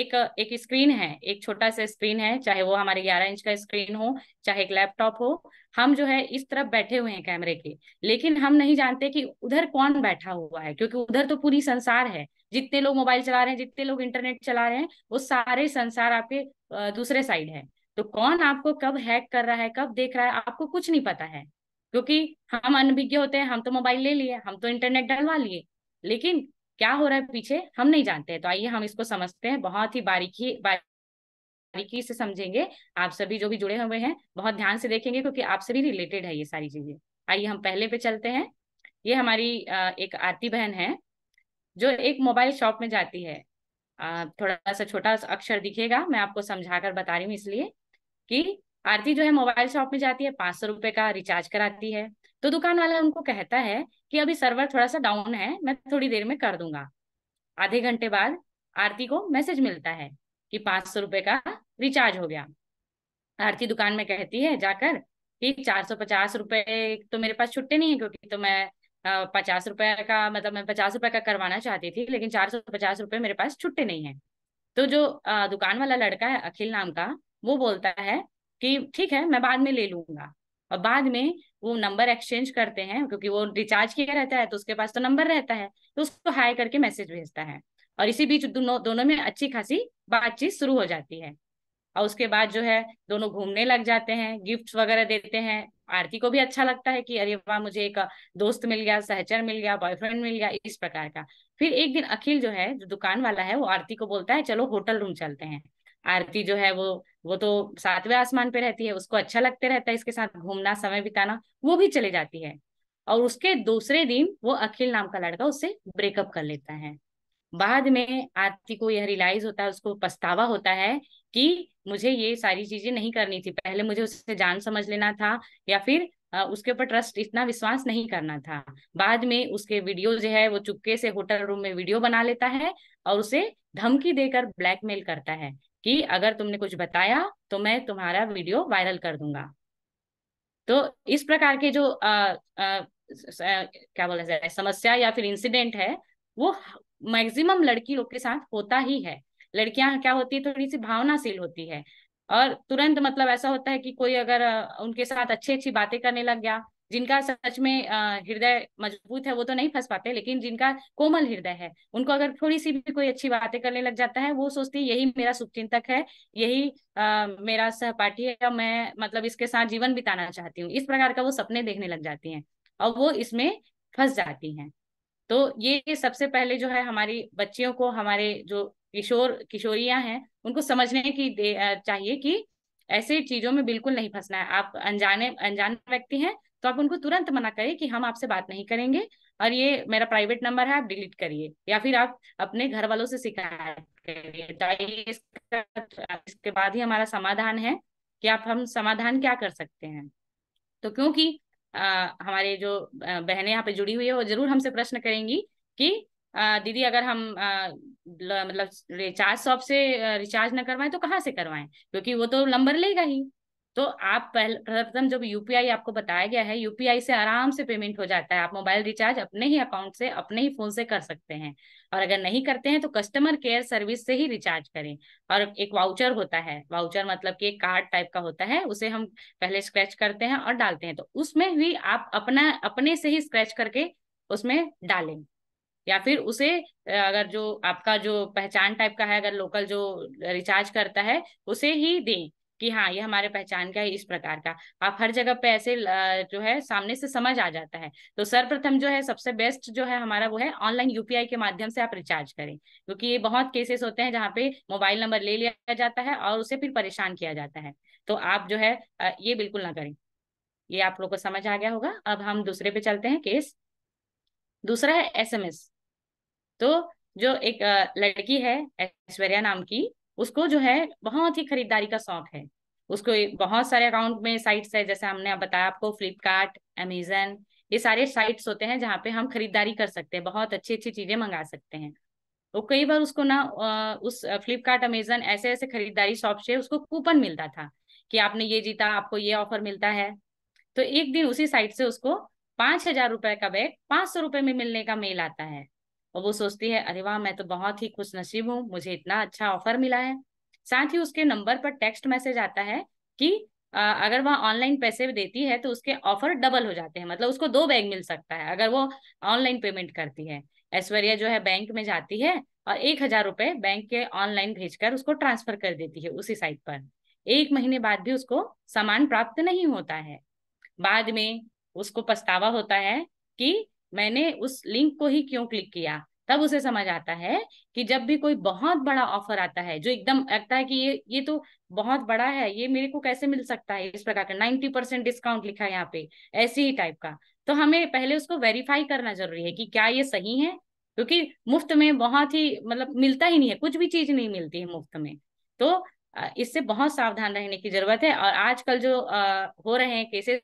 एक एक स्क्रीन है एक छोटा सा स्क्रीन है चाहे वो हमारे ग्यारह इंच का स्क्रीन हो चाहे एक लैपटॉप हो हम जो है इस तरफ बैठे हुए हैं कैमरे के लेकिन हम नहीं जानते कि उधर कौन बैठा हुआ है क्योंकि उधर तो पूरी संसार है जितने लोग मोबाइल चला रहे हैं जितने लोग इंटरनेट चला रहे हैं वो सारे संसार आपके दूसरे साइड है तो कौन आपको कब हैक कर रहा है कब देख रहा है आपको कुछ नहीं पता है क्योंकि हम अनभिज्ञ होते हैं हम तो मोबाइल ले लिए हम तो इंटरनेट डलवा लिए लेकिन क्या हो रहा है पीछे हम नहीं जानते हैं तो आइए हम इसको समझते हैं बहुत ही बारीकी बारीकी से समझेंगे आप सभी जो भी जुड़े हुए हैं बहुत ध्यान से देखेंगे क्योंकि आप सभी रिलेटेड है ये सारी चीजें आइए हम पहले पे चलते हैं ये हमारी एक आरती बहन है जो एक मोबाइल शॉप में जाती है थोड़ा सा छोटा अक्षर दिखेगा मैं आपको समझा कर बता रही हूँ इसलिए कि आरती जो है मोबाइल शॉप में जाती है पांच सौ रुपए का रिचार्ज कराती है तो दुकान वाला उनको कहता है कि अभी सर्वर थोड़ा सा डाउन है मैं थोड़ी देर में कर दूंगा आधे घंटे बाद आरती को मैसेज मिलता है कि पांच सौ रुपए का रिचार्ज हो गया आरती दुकान में कहती है जाकर कि चार सौ पचास रुपए तो मेरे पास छुट्टे नहीं है क्योंकि तो मैं पचास रुपए का मतलब मैं पचास रुपए का करवाना चाहती थी लेकिन चार सौ पचास रुपए मेरे पास छुट्टे नहीं है तो जो दुकान वाला लड़का है अखिल नाम का वो बोलता है कि ठीक है मैं बाद में ले लूंगा और बाद में वो नंबर एक्सचेंज करते हैं क्योंकि वो रिचार्ज किया रहता है तो उसके पास तो नंबर रहता है तो उसको हाई करके मैसेज भेजता है और इसी बीच दोनों दोनों में अच्छी खासी बातचीत शुरू हो जाती है और उसके बाद जो है दोनों घूमने लग जाते हैं गिफ्ट वगैरह देते हैं आरती को भी अच्छा लगता है कि अरे वाह मुझे एक दोस्त मिल गया सहचर मिल गया बॉयफ्रेंड मिल गया इस प्रकार का फिर एक दिन अखिल जो है जो दुकान वाला है वो आरती को बोलता है चलो होटल रूम चलते हैं आरती जो है वो वो तो सातवें आसमान पे रहती है उसको अच्छा लगते रहता है इसके साथ घूमना समय बिताना वो भी चले जाती है और उसके दूसरे दिन वो अखिल नाम का लड़का उससे ब्रेकअप कर लेता है बाद में आरती को यह रियलाइज होता है उसको पछतावा होता है कि मुझे ये सारी चीजें नहीं करनी थी पहले मुझे उससे जान समझ लेना था या फिर उसके ऊपर ट्रस्ट इतना विश्वास नहीं करना था बाद में उसके वीडियो जो है वो चुपके से होटल रूम में वीडियो बना लेता है और उसे धमकी देकर ब्लैकमेल करता है कि अगर तुमने कुछ बताया तो मैं तुम्हारा वीडियो वायरल कर दूंगा तो इस प्रकार के जो आ, आ, क्या बोला जाए समस्या या फिर इंसिडेंट है वो मैक्सिमम लड़की लोग के साथ होता ही है लड़कियां क्या होती है थोड़ी सी भावनाशील होती है और तुरंत मतलब ऐसा होता है कि कोई अगर उनके साथ अच्छी अच्छी बातें करने लग गया जिनका सच में हृदय मजबूत है वो तो नहीं फंस पाते लेकिन जिनका कोमल हृदय है उनको अगर थोड़ी सी भी कोई अच्छी बातें करने लग जाता है वो सोचती है यही मेरा चिंतक है यही आ, मेरा सहपाठी है मैं मतलब इसके साथ जीवन बिताना चाहती हूँ इस प्रकार का वो सपने देखने लग जाती हैं और वो इसमें फंस जाती हैं तो ये सबसे पहले जो है हमारी बच्चियों को हमारे जो किशोर किशोरियां हैं उनको समझने की चाहिए कि ऐसे चीजों में बिल्कुल नहीं फंसना है आप अनजाने अनजान व्यक्ति हैं तो आप उनको तुरंत मना करें कि हम आपसे बात नहीं करेंगे और ये मेरा प्राइवेट नंबर है आप डिलीट करिए या फिर आप अपने घर वालों से शिकायत करिए इसके बाद ही हमारा समाधान है कि आप हम समाधान क्या कर सकते हैं तो क्योंकि हमारे जो बहनें यहाँ पे जुड़ी हुई है वो जरूर हमसे प्रश्न करेंगी कि आ, दीदी अगर हम आ, मतलब रिचार्ज शॉप से रिचार्ज ना करवाए तो कहाँ से करवाएं क्योंकि वो तो नंबर लेगा ही तो आप पहले प्रथम जब यूपीआई आपको बताया गया है यूपीआई से आराम से पेमेंट हो जाता है आप मोबाइल रिचार्ज अपने ही अकाउंट से अपने ही फोन से कर सकते हैं और अगर नहीं करते हैं तो कस्टमर केयर सर्विस से ही रिचार्ज करें और एक वाउचर होता है वाउचर मतलब कि एक कार्ड टाइप का होता है उसे हम पहले स्क्रैच करते हैं और डालते हैं तो उसमें भी आप अपना अपने से ही स्क्रैच करके उसमें डालें या फिर उसे अगर जो आपका जो पहचान टाइप का है अगर लोकल जो रिचार्ज करता है उसे ही दें कि हाँ ये हमारे पहचान का है इस प्रकार का आप हर जगह पे ऐसे जो है सामने से समझ आ जाता है तो सर्वप्रथम जो है सबसे बेस्ट जो है हमारा वो है ऑनलाइन यूपीआई के माध्यम से आप रिचार्ज करें क्योंकि ये बहुत केसेस होते हैं जहाँ पे मोबाइल नंबर ले लिया जाता है और उसे फिर परेशान किया जाता है तो आप जो है ये बिल्कुल ना करें ये आप लोग को समझ आ गया होगा अब हम दूसरे पे चलते हैं केस दूसरा है एस तो जो एक लड़की है ऐश्वर्या नाम की उसको जो है बहुत ही खरीदारी का शौक है उसको बहुत सारे अकाउंट में साइट्स है जैसे हमने बताया आपको फ्लिपकार्ट अमेजन ये सारे साइट्स होते हैं जहाँ पे हम खरीदारी कर सकते हैं बहुत अच्छी अच्छी चीजें मंगा सकते हैं और तो कई बार उसको ना उस फ्लिपकार्ट अमेजन ऐसे ऐसे खरीदारी शॉप से उसको कूपन मिलता था कि आपने ये जीता आपको ये ऑफर मिलता है तो एक दिन उसी साइट से उसको पांच हजार रुपए का बैग पांच सौ रुपए में मिलने का मेल आता है और वो सोचती है अरे वाह मैं तो बहुत ही खुश नसीब हूँ मुझे इतना अच्छा ऑफर मिला है साथ ही उसके नंबर पर टेक्स्ट मैसेज आता है कि आ, अगर वह ऑनलाइन पैसे देती है तो उसके ऑफर डबल हो जाते हैं मतलब उसको दो बैग मिल सकता है अगर वो ऑनलाइन पेमेंट करती है ऐश्वर्या जो है बैंक में जाती है और एक हजार रुपए बैंक के ऑनलाइन भेजकर उसको ट्रांसफर कर देती है उसी साइट पर एक महीने बाद भी उसको सामान प्राप्त नहीं होता है बाद में उसको पछतावा होता है कि मैंने उस लिंक को ही क्यों क्लिक किया तब उसे समझ आता है कि जब भी कोई बहुत बड़ा ऑफर आता है जो एकदम लगता है कि ये ये तो बहुत बड़ा है ये मेरे को कैसे मिल सकता है इस प्रकार का नाइन्टी परसेंट डिस्काउंट लिखा है यहाँ पे ऐसे ही टाइप का तो हमें पहले उसको वेरीफाई करना जरूरी है कि क्या ये सही है क्योंकि मुफ्त में बहुत ही मतलब मिलता ही नहीं है कुछ भी चीज नहीं मिलती है मुफ्त में तो इससे बहुत सावधान रहने की जरूरत है और आजकल जो हो रहे हैं केसेस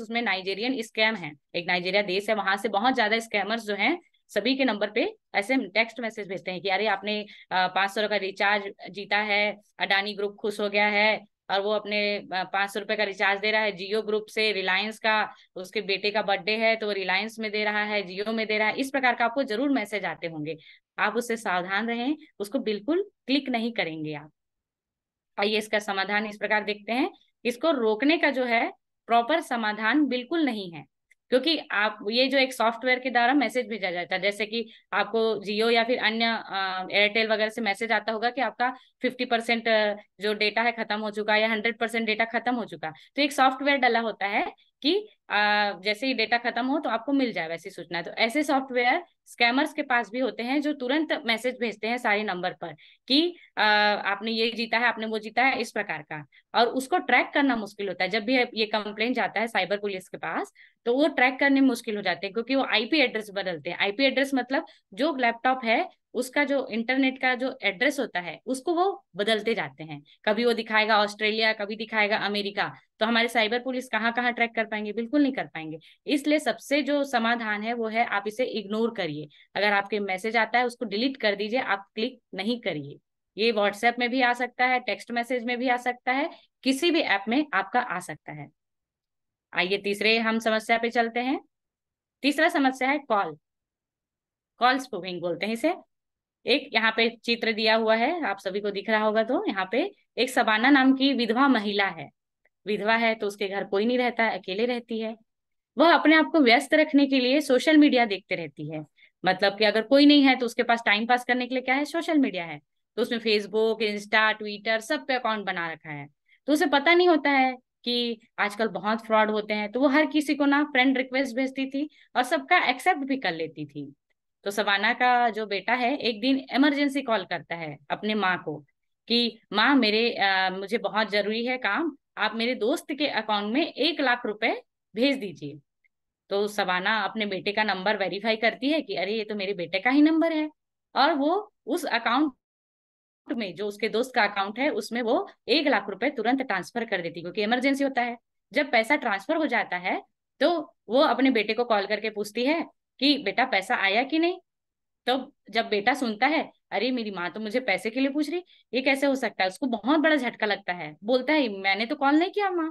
उसमें नाइजेरियन स्कैम है एक नाइजेरिया देश है वहां से बहुत ज्यादा स्कैमर्स जो हैं सभी के नंबर पे ऐसे टेक्स्ट मैसेज भेजते हैं कि अरे आपने पांच सौ का रिचार्ज जीता है अडानी ग्रुप खुश हो गया है और वो अपने पांच सौ रुपए का रिचार्ज दे रहा है जियो ग्रुप से रिलायंस का उसके बेटे का बर्थडे है तो वो रिलायंस में दे रहा है जियो में दे रहा है इस प्रकार का आपको जरूर मैसेज आते होंगे आप उससे सावधान रहें उसको बिल्कुल क्लिक नहीं करेंगे आप आइए इसका समाधान इस प्रकार देखते हैं इसको रोकने का जो है प्रॉपर समाधान बिल्कुल नहीं है क्योंकि आप ये जो एक सॉफ्टवेयर के द्वारा मैसेज भेजा जाता है जैसे कि आपको जियो या फिर अन्य एयरटेल वगैरह से मैसेज आता होगा कि आपका फिफ्टी परसेंट जो डेटा है खत्म हो चुका है या हंड्रेड परसेंट डेटा खत्म हो चुका तो एक सॉफ्टवेयर डला होता है कि आ, जैसे ही डेटा खत्म हो तो आपको मिल जाए वैसी सूचना तो ऐसे सॉफ्टवेयर स्कैमर्स के पास भी होते हैं जो तुरंत मैसेज भेजते हैं सारे नंबर पर कि आ, आपने ये जीता है आपने वो जीता है इस प्रकार का और उसको ट्रैक करना मुश्किल होता है जब भी ये कंप्लेन जाता है साइबर पुलिस के पास तो वो ट्रैक करने मुश्किल हो जाते हैं क्योंकि वो आईपी एड्रेस बदलते हैं आईपी एड्रेस मतलब जो लैपटॉप है उसका जो इंटरनेट का जो एड्रेस होता है उसको वो बदलते जाते हैं कभी वो दिखाएगा ऑस्ट्रेलिया कभी दिखाएगा अमेरिका तो हमारे साइबर पुलिस कहाँ कहाँ ट्रैक कर पाएंगे बिल्कुल नहीं कर पाएंगे इसलिए सबसे जो समाधान है वो है आप इसे इग्नोर करिए अगर आपके मैसेज आता है उसको डिलीट कर दीजिए आप क्लिक नहीं करिए ये व्हाट्सएप में भी आ सकता है टेक्स्ट मैसेज में भी आ सकता है किसी भी ऐप में आपका आ सकता है आइए तीसरे हम समस्या पे चलते हैं तीसरा समस्या है कॉल कॉल स्पूविंग बोलते हैं इसे एक यहाँ पे चित्र दिया हुआ है आप सभी को दिख रहा होगा तो यहाँ पे एक सबाना नाम की विधवा महिला है विधवा है तो उसके घर कोई नहीं रहता अकेले रहती है वह अपने आप को व्यस्त रखने के लिए सोशल मीडिया देखते रहती है मतलब कि अगर कोई नहीं है तो उसके पास टाइम पास करने के लिए क्या है सोशल मीडिया है तो उसमें फेसबुक इंस्टा ट्विटर सब पे अकाउंट बना रखा है तो उसे पता नहीं होता है कि आजकल बहुत फ्रॉड होते हैं तो वो हर किसी को ना फ्रेंड रिक्वेस्ट भेजती थी और सबका एक्सेप्ट भी कर लेती थी तो सवाना का जो बेटा है एक दिन इमरजेंसी कॉल करता है अपने माँ को कि माँ मेरे आ, मुझे बहुत जरूरी है काम आप मेरे दोस्त के अकाउंट में एक लाख रुपए भेज दीजिए तो सवाना अपने बेटे का नंबर वेरीफाई करती है कि अरे ये तो मेरे बेटे का ही नंबर है और वो उस अकाउंट में जो उसके दोस्त का अकाउंट है उसमें वो एक लाख रुपए तुरंत ट्रांसफर कर देती क्योंकि इमरजेंसी होता है जब पैसा ट्रांसफर हो जाता है तो वो अपने बेटे को कॉल करके पूछती है कि बेटा पैसा आया कि नहीं तो जब बेटा सुनता है अरे मेरी माँ तो मुझे पैसे के लिए पूछ रही ये कैसे हो सकता है उसको बहुत बड़ा झटका लगता है बोलता है मैंने तो कॉल नहीं किया माँ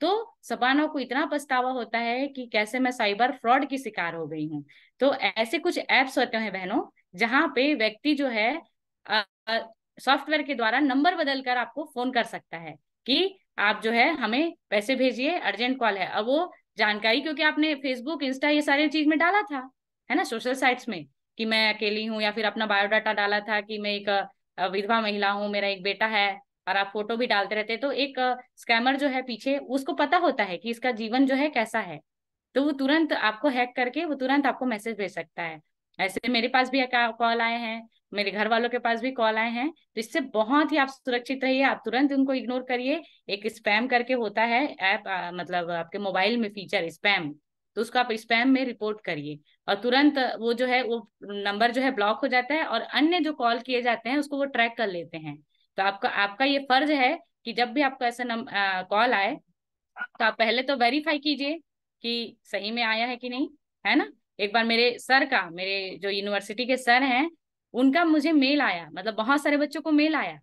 तो सपाना को इतना पछतावा होता है कि कैसे मैं साइबर फ्रॉड की शिकार हो गई हूँ तो ऐसे कुछ एप्स होते हैं बहनों जहाँ पे व्यक्ति जो है सॉफ्टवेयर के द्वारा नंबर बदल कर आपको फोन कर सकता है कि आप जो है हमें पैसे भेजिए अर्जेंट कॉल है अब वो जानकारी क्योंकि आपने फेसबुक इंस्टा ये सारी चीज में डाला था है ना सोशल साइट्स में कि मैं अकेली हूँ या फिर अपना बायोडाटा डाला था कि मैं एक विधवा महिला हूँ मेरा एक बेटा है और आप फोटो भी डालते रहते तो एक स्कैमर जो है पीछे उसको पता होता है कि इसका जीवन जो है कैसा है तो वो तुरंत आपको हैक करके वो तुरंत आपको मैसेज भेज सकता है ऐसे मेरे पास भी कॉल आए हैं मेरे घर वालों के पास भी कॉल आए हैं तो इससे बहुत ही आप सुरक्षित रहिए आप तुरंत उनको इग्नोर करिए एक स्पैम करके होता है ऐप मतलब आपके मोबाइल में फीचर स्पैम तो उसको आप स्पैम में रिपोर्ट करिए और तुरंत वो जो है वो नंबर जो है ब्लॉक हो जाता है और अन्य जो कॉल किए जाते हैं उसको वो ट्रैक कर लेते हैं तो आपका आपका ये फर्ज है कि जब भी आपको ऐसा कॉल आए तो आप पहले तो वेरीफाई कीजिए कि सही में आया है कि नहीं है ना एक बार मेरे सर का मेरे जो यूनिवर्सिटी के सर हैं उनका मुझे मेल आया मतलब बहुत सारे बच्चों को मेल आया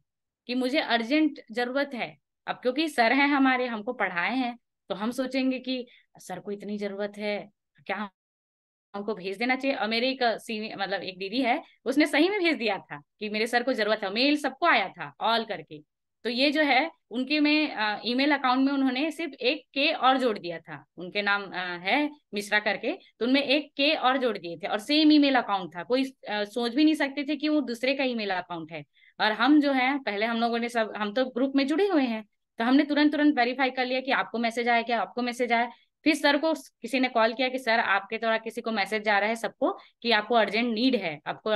कि मुझे अर्जेंट जरूरत है अब क्योंकि सर हैं हमारे हमको पढ़ाए हैं तो हम सोचेंगे कि सर को इतनी जरूरत है क्या हमको भेज देना चाहिए और मेरे एक सीनियर मतलब एक दीदी है उसने सही में भेज दिया था कि मेरे सर को जरूरत है मेल सबको आया था ऑल करके तो ये जो है उनके में ईमेल अकाउंट में उन्होंने सिर्फ एक के और जोड़ दिया था उनके नाम है मिश्रा करके तो उनमें एक के और जोड़ दिए थे और सेम ईमेल अकाउंट था कोई सोच भी नहीं सकते थे कि वो दूसरे का ईमेल अकाउंट है और हम जो है पहले हम लोगों ने सब हम तो ग्रुप में जुड़े हुए हैं तो हमने तुरंत तुरंत वेरीफाई कर लिया कि आपको मैसेज आया क्या आपको मैसेज आया फिर सर को किसी ने कॉल किया कि सर आपके द्वारा किसी को मैसेज जा रहा है सबको कि आपको अर्जेंट नीड है आपको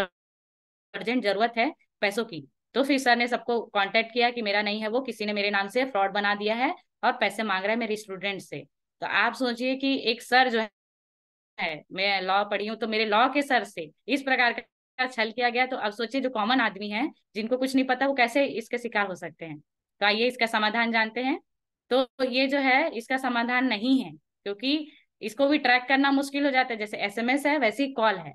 अर्जेंट जरूरत है पैसों की तो फिर सर ने सबको कांटेक्ट किया कि मेरा नहीं है वो किसी ने मेरे नाम से फ्रॉड बना दिया है और पैसे मांग रहा है मेरे स्टूडेंट से तो आप सोचिए कि एक सर जो है मैं लॉ पढ़ी हूँ तो मेरे लॉ के सर से इस प्रकार का छल किया गया तो अब सोचिए जो कॉमन आदमी है जिनको कुछ नहीं पता वो कैसे इसके शिकार हो सकते हैं तो आइए इसका समाधान जानते हैं तो ये जो है इसका समाधान नहीं है क्योंकि इसको भी ट्रैक करना मुश्किल हो जाता है जैसे एसएमएस है वैसे ही कॉल है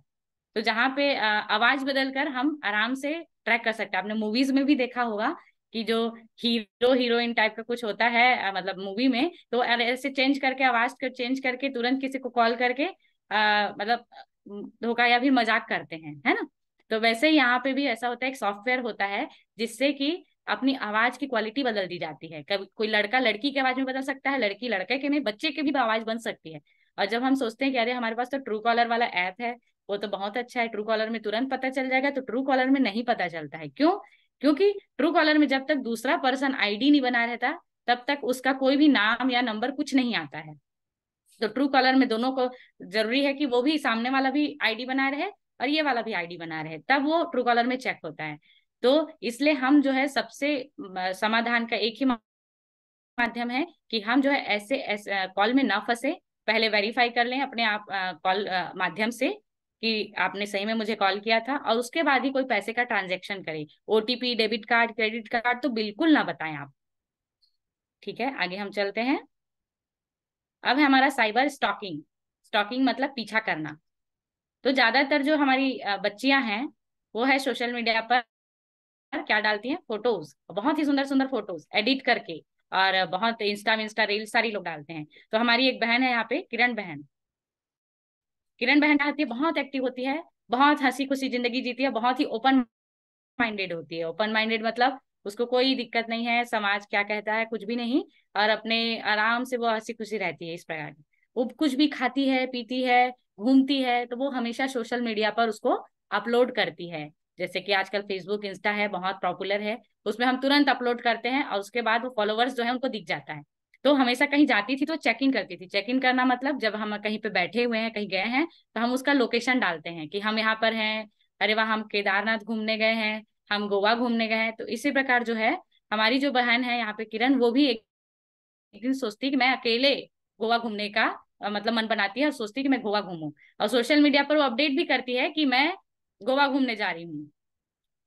तो जहाँ पे आवाज बदल कर हम आराम से ट्रैक कर सकते हैं आपने मूवीज में भी देखा होगा कि जो हीरो हीरोइन टाइप का कुछ होता है मतलब मूवी में तो ऐसे चेंज करके आवाज को चेंज करके तुरंत किसी को कॉल करके आ, मतलब धोखा या भी मजाक करते हैं है ना तो वैसे यहाँ पे भी ऐसा होता है एक सॉफ्टवेयर होता है जिससे कि अपनी आवाज की क्वालिटी बदल दी जाती है कभी कोई लड़का लड़की की आवाज में बदल सकता है लड़की लड़के के नहीं बच्चे के भी आवाज बन सकती है और जब हम सोचते हैं कि अरे हमारे पास तो ट्रू कॉलर वाला ऐप है वो तो बहुत अच्छा है ट्रू कॉलर में तुरंत पता चल जाएगा तो ट्रू कॉलर में नहीं पता चलता है क्यों क्योंकि ट्रू कॉलर में जब तक दूसरा पर्सन आईडी नहीं बना रहता तब तक उसका कोई भी नाम या नंबर कुछ नहीं आता है तो ट्रू कॉलर में दोनों को जरूरी है कि वो भी सामने वाला भी आईडी बना रहे और ये वाला भी आईडी बना रहे तब वो ट्रू कॉलर में चेक होता है तो इसलिए हम जो है सबसे समाधान का एक ही माध्यम है कि हम जो है ऐसे, ऐसे कॉल में ना फंसे पहले वेरीफाई कर लें अपने आप कॉल माध्यम से कि आपने सही में मुझे कॉल किया था और उसके बाद ही कोई पैसे का ट्रांजेक्शन करे OTP debit card credit card तो बिल्कुल ना बताएं आप ठीक है आगे हम चलते हैं अब है हमारा साइबर स्टॉकिंग स्टॉकिंग मतलब पीछा करना तो ज्यादातर जो हमारी बच्चियां हैं वो है सोशल मीडिया पर क्या डालती हैं फोटोज बहुत ही सुंदर सुंदर फोटोज एडिट करके और बहुत इंस्टा विंस्टा रील सारी लोग डालते हैं तो हमारी एक बहन है यहाँ पे किरण बहन किरण बहन आती है बहुत एक्टिव होती है बहुत हंसी खुशी जिंदगी जीती है बहुत ही ओपन माइंडेड होती है ओपन माइंडेड मतलब उसको कोई दिक्कत नहीं है समाज क्या कहता है कुछ भी नहीं और अपने आराम से वो हंसी खुशी रहती है इस प्रकार की वो कुछ भी खाती है पीती है घूमती है तो वो हमेशा सोशल मीडिया पर उसको अपलोड करती है जैसे कि आजकल फेसबुक इंस्टा है बहुत पॉपुलर है उसमें हम तुरंत अपलोड करते हैं और उसके बाद वो फॉलोअर्स जो है उनको दिख जाता है तो हमेशा कहीं जाती थी तो चेक इन करती थी चेक इन करना मतलब जब हम कहीं पे बैठे हुए हैं कहीं गए हैं तो हम उसका लोकेशन डालते हैं कि हम यहाँ पर हैं अरे वाह हम केदारनाथ घूमने गए हैं हम गोवा घूमने गए हैं तो इसी प्रकार जो है हमारी जो बहन है यहाँ पे किरण वो भी एक, दिन सोचती कि मैं अकेले गोवा घूमने का मतलब मन बनाती है और सोचती कि मैं गोवा घूमू और सोशल मीडिया पर वो अपडेट भी करती है कि मैं गोवा घूमने जा रही हूँ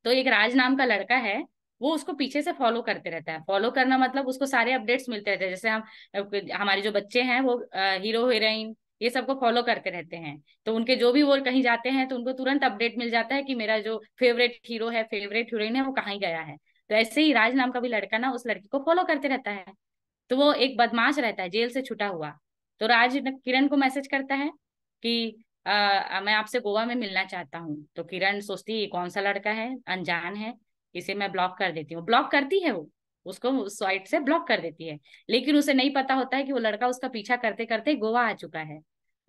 तो एक राज नाम का लड़का है वो उसको पीछे से फॉलो करते रहता है फॉलो करना मतलब उसको सारे अपडेट्स मिलते रहते हैं जैसे हम हमारे जो बच्चे हैं वो हीरो हीरोइन ये सबको फॉलो करते रहते हैं तो उनके जो भी वो कहीं जाते हैं तो उनको तुरंत अपडेट मिल जाता है कि मेरा जो फेवरेट हीरो है फेवरेट हीरोइन है वो कहाँ गया है तो ऐसे ही राज नाम का भी लड़का ना उस लड़की को फॉलो करते रहता है तो वो एक बदमाश रहता है जेल से छुटा हुआ तो राज किरण को मैसेज करता है कि आ, मैं आपसे गोवा में मिलना चाहता हूँ तो किरण सोचती है कौन सा लड़का है अनजान है इसे मैं ब्लॉक कर देती हूँ ब्लॉक करती है वो उसको उस साइट से ब्लॉक कर देती है लेकिन उसे नहीं पता होता है कि वो लड़का उसका पीछा करते करते गोवा आ चुका है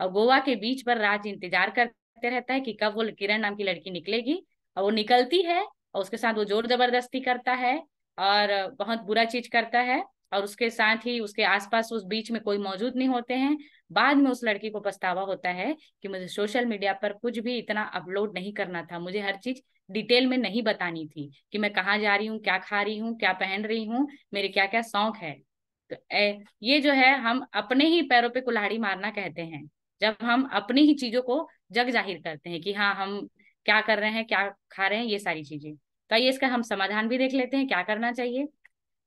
और गोवा के बीच पर राज इंतजार करते रहता है कि कब वो किरण नाम की लड़की निकलेगी और वो निकलती है और उसके साथ वो जोर जबरदस्ती करता है और बहुत बुरा चीज करता है और उसके साथ ही उसके आसपास उस बीच में कोई मौजूद नहीं होते हैं बाद में उस लड़की को पछतावा होता है कि मुझे सोशल मीडिया पर कुछ भी इतना अपलोड नहीं करना था मुझे हर चीज डिटेल में नहीं बतानी थी कि मैं कहाँ जा रही हूँ क्या खा रही हूँ क्या पहन रही हूँ मेरे क्या क्या शौक है तो ए, ये जो है हम अपने ही पैरों पे कुल्हाड़ी मारना कहते हैं जब हम अपनी ही चीजों को जग जाहिर करते हैं कि हाँ हम क्या कर रहे हैं क्या खा रहे हैं ये सारी चीजें तो आइए इसका हम समाधान भी देख लेते हैं क्या करना चाहिए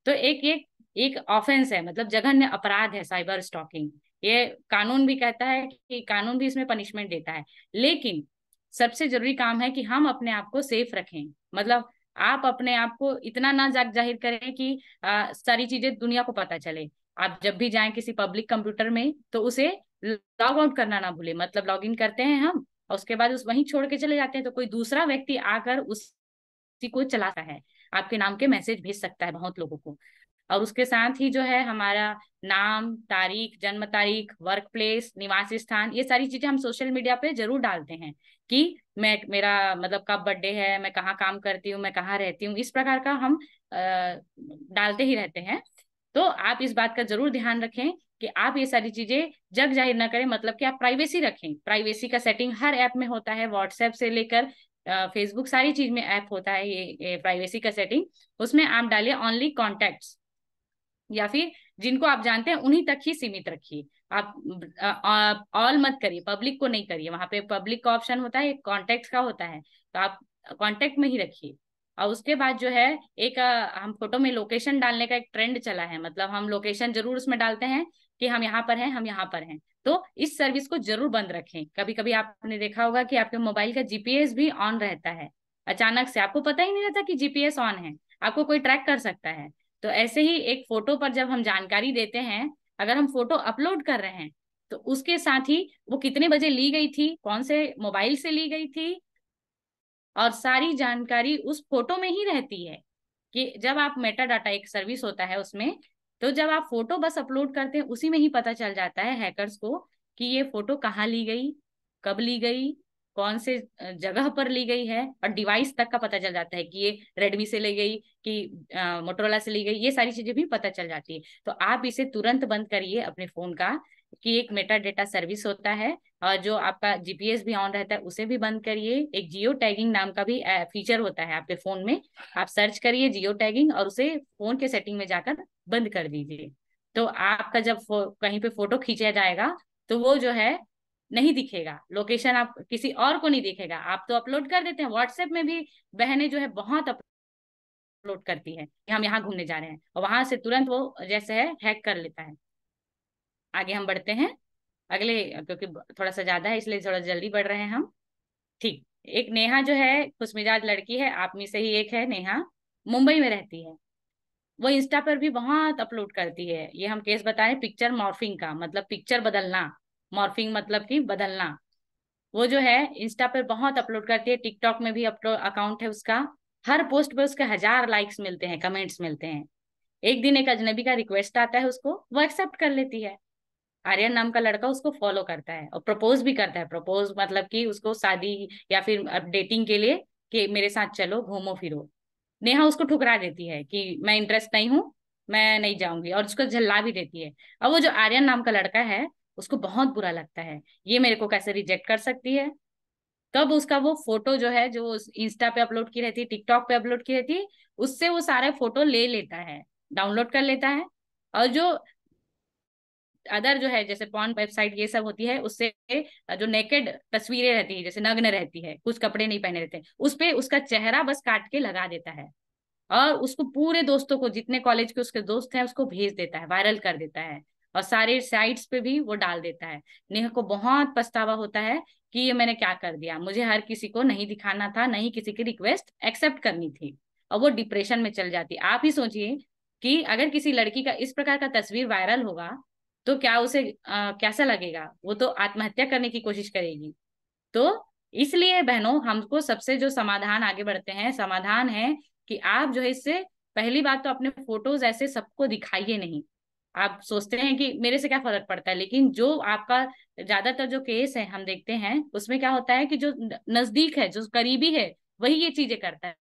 तो एक एक एक ऑफेंस है मतलब जघन्य अपराध है साइबर स्टॉकिंग ये कानून भी कहता है कि कानून भी इसमें पनिशमेंट देता है लेकिन सबसे जरूरी काम है कि हम अपने आप को सेफ रखें मतलब आप अपने आप को इतना ना जाग जाहिर करें कि आ, सारी चीजें दुनिया को पता चले आप जब भी जाएं किसी पब्लिक कंप्यूटर में तो उसे लॉग आउट करना ना भूले मतलब लॉग इन करते हैं हम और उसके बाद उस वहीं छोड़ के चले जाते हैं तो कोई दूसरा व्यक्ति आकर उसको को चलाता है आपके नाम के मैसेज भेज सकता है बहुत लोगों को और उसके साथ ही जो है हमारा नाम तारीख जन्म तारीख वर्क प्लेस निवास स्थान ये सारी चीजें हम सोशल मीडिया पे जरूर डालते हैं कि मैं मेरा मतलब कब बर्थडे है मैं कहाँ काम करती हूँ मैं कहाँ रहती हूँ इस प्रकार का हम आ, डालते ही रहते हैं तो आप इस बात का जरूर ध्यान रखें कि आप ये सारी चीजें जग जाहिर ना करें मतलब कि आप प्राइवेसी रखें प्राइवेसी का सेटिंग हर ऐप में होता है व्हाट्सएप से लेकर फेसबुक सारी चीज में ऐप होता है ये, ये प्राइवेसी का सेटिंग उसमें आप डालिए ओनली कॉन्टेक्ट्स या फिर जिनको आप जानते हैं उन्हीं तक ही सीमित रखिए आप ऑल मत करिए पब्लिक को नहीं करिए वहां पे पब्लिक का ऑप्शन होता है कॉन्टेक्ट का होता है तो आप कॉन्टेक्ट में ही रखिए और उसके बाद जो है एक आ, हम फोटो में लोकेशन डालने का एक ट्रेंड चला है मतलब हम लोकेशन जरूर उसमें डालते हैं कि हम यहाँ पर हैं हम यहाँ पर हैं तो इस सर्विस को जरूर बंद रखें कभी कभी आपने देखा होगा कि आपके मोबाइल का जीपीएस भी ऑन रहता है अचानक से आपको पता ही नहीं रहता कि जीपीएस ऑन है आपको कोई ट्रैक कर सकता है तो ऐसे ही एक फोटो पर जब हम जानकारी देते हैं अगर हम फोटो अपलोड कर रहे हैं तो उसके साथ ही वो कितने बजे ली गई थी कौन से मोबाइल से ली गई थी और सारी जानकारी उस फोटो में ही रहती है कि जब आप मेटा डाटा एक सर्विस होता है उसमें तो जब आप फोटो बस अपलोड करते हैं उसी में ही पता चल जाता है हैकर्स को कि ये फोटो कहाँ ली गई कब ली गई कौन से जगह पर ली गई है और डिवाइस तक का पता चल जाता है कि ये रेडमी से ली गई कि मोटरोला से ली गई ये सारी चीजें भी पता चल जाती है तो आप इसे तुरंत बंद करिए अपने फोन का कि एक मेटा डेटा सर्विस होता है और जो आपका जीपीएस भी ऑन रहता है उसे भी बंद करिए एक जियो टैगिंग नाम का भी फीचर होता है आपके फोन में आप सर्च करिए जियो टैगिंग और उसे फोन के सेटिंग में जाकर बंद कर दीजिए तो आपका जब कहीं पे फोटो खींचा जाएगा तो वो जो है नहीं दिखेगा लोकेशन आप किसी और को नहीं दिखेगा आप तो अपलोड कर देते हैं व्हाट्सएप में भी बहनें जो है बहुत अपलोड करती है हम यहाँ घूमने जा रहे हैं और वहां से तुरंत वो जैसे है हैक कर लेता है आगे हम बढ़ते हैं अगले क्योंकि थोड़ा सा ज्यादा है इसलिए थोड़ा जल्दी बढ़ रहे हैं हम ठीक एक नेहा जो है खुशमिजाज लड़की है आप में से ही एक है नेहा मुंबई में रहती है वो इंस्टा पर भी बहुत अपलोड करती है ये हम केस बताएं पिक्चर मॉर्फिंग का मतलब पिक्चर बदलना मॉर्फिंग मतलब कि बदलना वो जो है इंस्टा पर बहुत अपलोड करती है टिकटॉक में भी अपलोड अकाउंट है उसका हर पोस्ट पे उसके हजार लाइक्स मिलते हैं कमेंट्स मिलते हैं एक दिन एक अजनबी का रिक्वेस्ट आता है उसको वो एक्सेप्ट कर लेती है आर्यन नाम का लड़का उसको फॉलो करता है और प्रपोज भी करता है प्रपोज मतलब कि उसको शादी या फिर डेटिंग के लिए कि मेरे साथ चलो घूमो फिरो नेहा उसको ठुकरा देती है कि मैं इंटरेस्ट नहीं हूँ मैं नहीं जाऊंगी और उसको झल्ला भी देती है और वो जो आर्यन नाम का लड़का है उसको बहुत बुरा लगता है ये मेरे को कैसे रिजेक्ट कर सकती है तब उसका वो फोटो जो है जो इंस्टा पे अपलोड की रहती है टिकटॉक पे अपलोड की रहती है उससे वो सारे फोटो ले लेता है डाउनलोड कर लेता है और जो अदर जो है जैसे पॉन वेबसाइट ये सब होती है उससे जो नेकेड तस्वीरें रहती है जैसे नग्न रहती है कुछ कपड़े नहीं पहने रहते उस पर उसका चेहरा बस काट के लगा देता है और उसको पूरे दोस्तों को जितने कॉलेज के उसके दोस्त हैं उसको भेज देता है वायरल कर देता है और सारे साइट्स पे भी वो डाल देता है नेहा को बहुत पछतावा होता है कि ये मैंने क्या कर दिया मुझे हर किसी को नहीं दिखाना था नहीं किसी की रिक्वेस्ट एक्सेप्ट करनी थी और वो डिप्रेशन में चल जाती आप ही सोचिए कि अगर किसी लड़की का इस प्रकार का तस्वीर वायरल होगा तो क्या उसे आ, कैसा लगेगा वो तो आत्महत्या करने की कोशिश करेगी तो इसलिए बहनों हमको सबसे जो समाधान आगे बढ़ते हैं समाधान है कि आप जो है इससे पहली बात तो अपने फोटोज ऐसे सबको दिखाइए नहीं आप सोचते हैं कि मेरे से क्या फर्क पड़ता है लेकिन जो आपका ज्यादातर जो केस है हम देखते हैं उसमें क्या होता है कि जो नजदीक है जो करीबी है वही ये चीजें करता है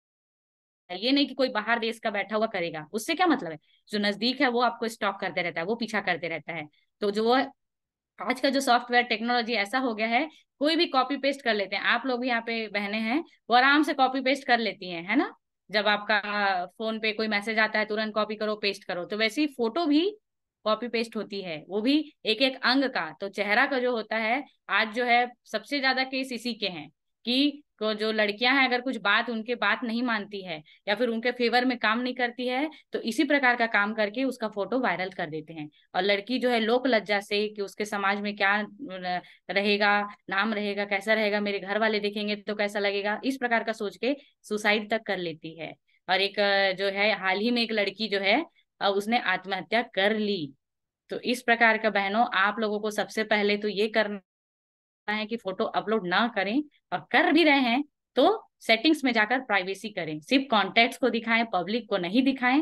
ये नहीं कि कोई बाहर देश का बैठा हुआ करेगा उससे क्या मतलब है जो नजदीक है वो आपको स्टॉक करते रहता है वो पीछा करते रहता है तो जो आज का जो सॉफ्टवेयर टेक्नोलॉजी ऐसा हो गया है कोई भी कॉपी पेस्ट कर लेते हैं आप लोग भी यहाँ पे बहने हैं वो आराम से कॉपी पेस्ट कर लेती हैं है ना जब आपका फोन पे कोई मैसेज आता है तुरंत कॉपी करो पेस्ट करो तो वैसे ही फोटो भी कॉपी पेस्ट होती है वो भी एक एक अंग का तो चेहरा का जो होता है आज जो है सबसे ज्यादा केस इसी के हैं कि तो जो लड़कियां हैं अगर कुछ बात उनके बात नहीं मानती है या फिर उनके फेवर में काम नहीं करती है तो इसी प्रकार का काम करके उसका फोटो वायरल कर देते हैं और लड़की जो है लोक लज्जा से कि उसके समाज में क्या रहेगा नाम रहेगा कैसा रहेगा मेरे घर वाले देखेंगे तो कैसा लगेगा इस प्रकार का सोच के सुसाइड तक कर लेती है और एक जो है हाल ही में एक लड़की जो है उसने आत्महत्या कर ली तो इस प्रकार का बहनों आप लोगों को सबसे पहले तो ये करना है कि फोटो अपलोड ना करें और कर भी रहे हैं तो सेटिंग्स में जाकर प्राइवेसी करें सिर्फ कॉन्टेक्ट को दिखाएं पब्लिक को नहीं दिखाएं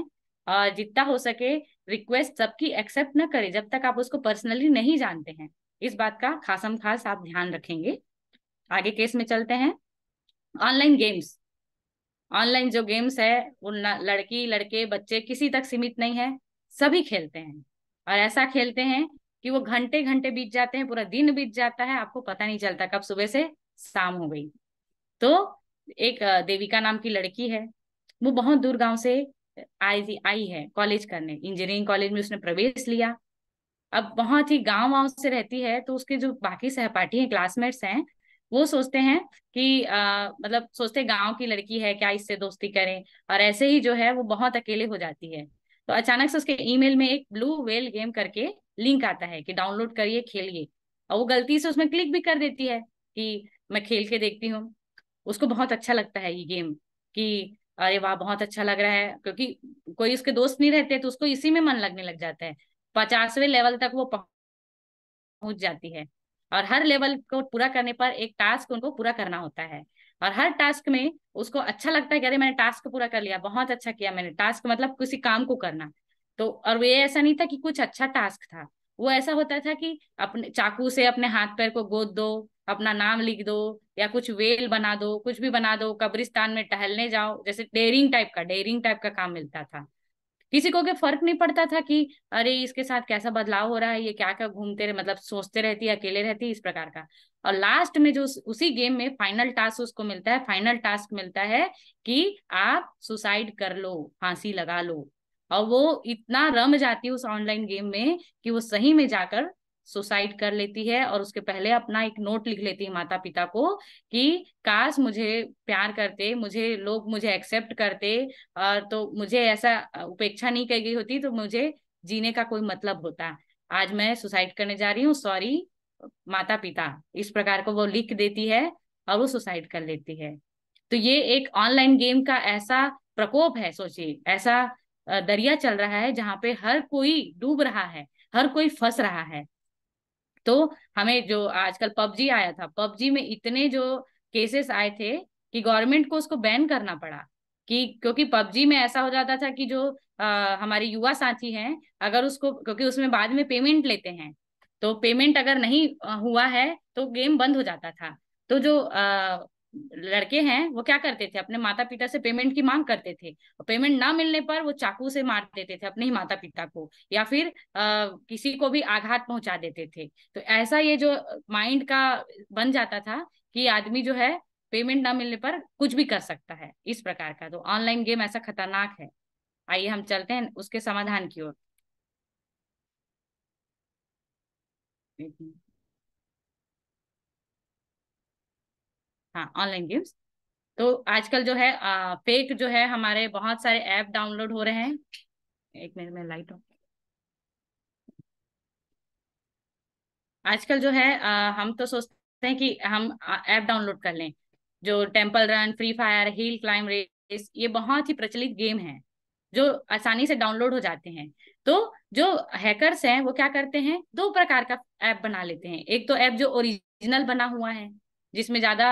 और जितना हो सके रिक्वेस्ट सबकी एक्सेप्ट ना करें जब तक आप उसको पर्सनली नहीं जानते हैं इस बात का खासम खास आप ध्यान रखेंगे आगे केस में चलते हैं ऑनलाइन गेम्स ऑनलाइन जो गेम्स है वो लड़की लड़के बच्चे किसी तक सीमित नहीं है सभी खेलते हैं और ऐसा खेलते हैं कि वो घंटे घंटे बीत जाते हैं पूरा दिन बीत जाता है आपको पता नहीं चलता कब सुबह से शाम हो गई तो एक देविका नाम की लड़की है वो बहुत दूर गांव से आई आई है कॉलेज करने इंजीनियरिंग कॉलेज में उसने प्रवेश लिया अब बहुत ही गांव वाँव से रहती है तो उसके जो बाकी सहपाठी हैं क्लासमेट्स हैं वो सोचते हैं कि आ, मतलब सोचते गांव की लड़की है क्या इससे दोस्ती करें और ऐसे ही जो है वो बहुत अकेले हो जाती है तो अचानक से उसके ईमेल में एक ब्लू वेल गेम करके लिंक आता है कि डाउनलोड करिए खेलिए और वो गलती से उसमें क्लिक भी कर देती है कि मैं खेल के देखती हूँ उसको बहुत अच्छा लगता है ये गेम कि अरे वाह बहुत अच्छा लग रहा है क्योंकि कोई उसके दोस्त नहीं रहते तो उसको इसी में मन लगने लग जाता है पचासवें लेवल तक वो पहुंच जाती है और हर लेवल को पूरा करने पर एक टास्क उनको पूरा करना होता है और हर टास्क में उसको अच्छा लगता है कि अरे मैंने टास्क पूरा कर लिया बहुत अच्छा किया मैंने टास्क मतलब किसी काम को करना तो और ये ऐसा नहीं था कि कुछ अच्छा टास्क था वो ऐसा होता था कि अपने चाकू से अपने हाथ पैर को गोद दो अपना नाम लिख दो या कुछ वेल बना दो कुछ भी बना दो कब्रिस्तान में टहलने जाओ जैसे डेयरिंग टाइप का डेयरिंग टाइप का काम मिलता था किसी को के फर्क नहीं पड़ता था कि अरे इसके साथ कैसा बदलाव हो रहा है ये क्या क्या घूमते रहे मतलब सोचते रहती है अकेले रहती इस प्रकार का और लास्ट में जो उसी गेम में फाइनल टास्क उसको मिलता है फाइनल टास्क मिलता है कि आप सुसाइड कर लो फांसी लगा लो और वो इतना रम जाती है उस ऑनलाइन गेम में कि वो सही में जाकर सुसाइड कर लेती है और उसके पहले अपना एक नोट लिख लेती है माता पिता को कि काश मुझे प्यार करते मुझे लोग मुझे एक्सेप्ट करते और तो मुझे ऐसा उपेक्षा नहीं कही गई होती तो मुझे जीने का कोई मतलब होता आज मैं सुसाइड करने जा रही हूँ सॉरी माता पिता इस प्रकार को वो लिख देती है और वो सुसाइड कर लेती है तो ये एक ऑनलाइन गेम का ऐसा प्रकोप है सोचिए ऐसा दरिया चल रहा है जहाँ पे हर कोई डूब रहा है हर कोई फंस रहा है तो हमें जो आजकल पबजी आया था पबजी में इतने जो केसेस आए थे कि गवर्नमेंट को उसको बैन करना पड़ा कि क्योंकि पबजी में ऐसा हो जाता था कि जो आ, हमारे युवा साथी हैं अगर उसको क्योंकि उसमें बाद में पेमेंट लेते हैं तो पेमेंट अगर नहीं हुआ है तो गेम बंद हो जाता था तो जो आ, लड़के हैं वो क्या करते थे अपने माता पिता से पेमेंट की मांग करते थे पेमेंट ना मिलने पर वो चाकू से मार देते थे अपने ही माता पिता को या फिर आ, किसी को भी आघात पहुंचा देते थे तो ऐसा ये जो माइंड का बन जाता था कि आदमी जो है पेमेंट ना मिलने पर कुछ भी कर सकता है इस प्रकार का तो ऑनलाइन गेम ऐसा खतरनाक है आइए हम चलते हैं उसके समाधान की ओर हाँ ऑनलाइन गेम्स तो आजकल जो है आ, फेक जो है हमारे बहुत सारे ऐप डाउनलोड हो रहे हैं एक मिनट में लाइट ऑफ आजकल जो है आ, हम तो सोचते हैं कि हम ऐप डाउनलोड कर लें जो temple run free fire hill climb race ये बहुत ही प्रचलित गेम है जो आसानी से डाउनलोड हो जाते हैं तो जो हैकर्स हैं वो क्या करते हैं दो प्रकार का ऐप बना लेते हैं एक तो ऐप जो ओरिजिनल बना हुआ है जिसमें ज्यादा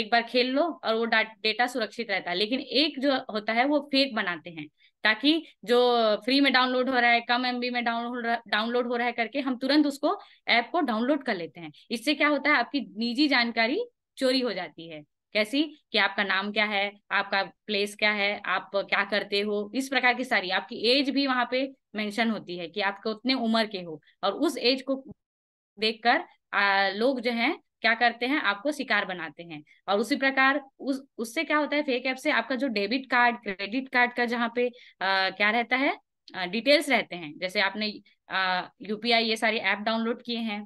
एक बार खेल लो और वो डेटा सुरक्षित रहता है लेकिन एक जो होता है वो फेक बनाते हैं ताकि जो फ्री में डाउनलोड हो रहा है कम एमबी में डाउनलोड डाउनलोड हो रहा है करके हम तुरंत उसको ऐप को डाउनलोड कर लेते हैं इससे क्या होता है आपकी निजी जानकारी चोरी हो जाती है कैसी कि आपका नाम क्या है आपका प्लेस क्या है आप क्या करते हो इस प्रकार की सारी आपकी एज भी वहां पे मेंशन होती है कि आप उतने उम्र के हो और उस एज को देखकर लोग जो हैं क्या करते हैं आपको शिकार बनाते हैं और उसी प्रकार उस उससे क्या होता है फेक ऐप से आपका जो डेबिट कार्ड क्रेडिट कार्ड का जहाँ पे आ, क्या रहता है डिटेल्स रहते हैं जैसे आपने यूपीआई ये सारी ऐप डाउनलोड किए हैं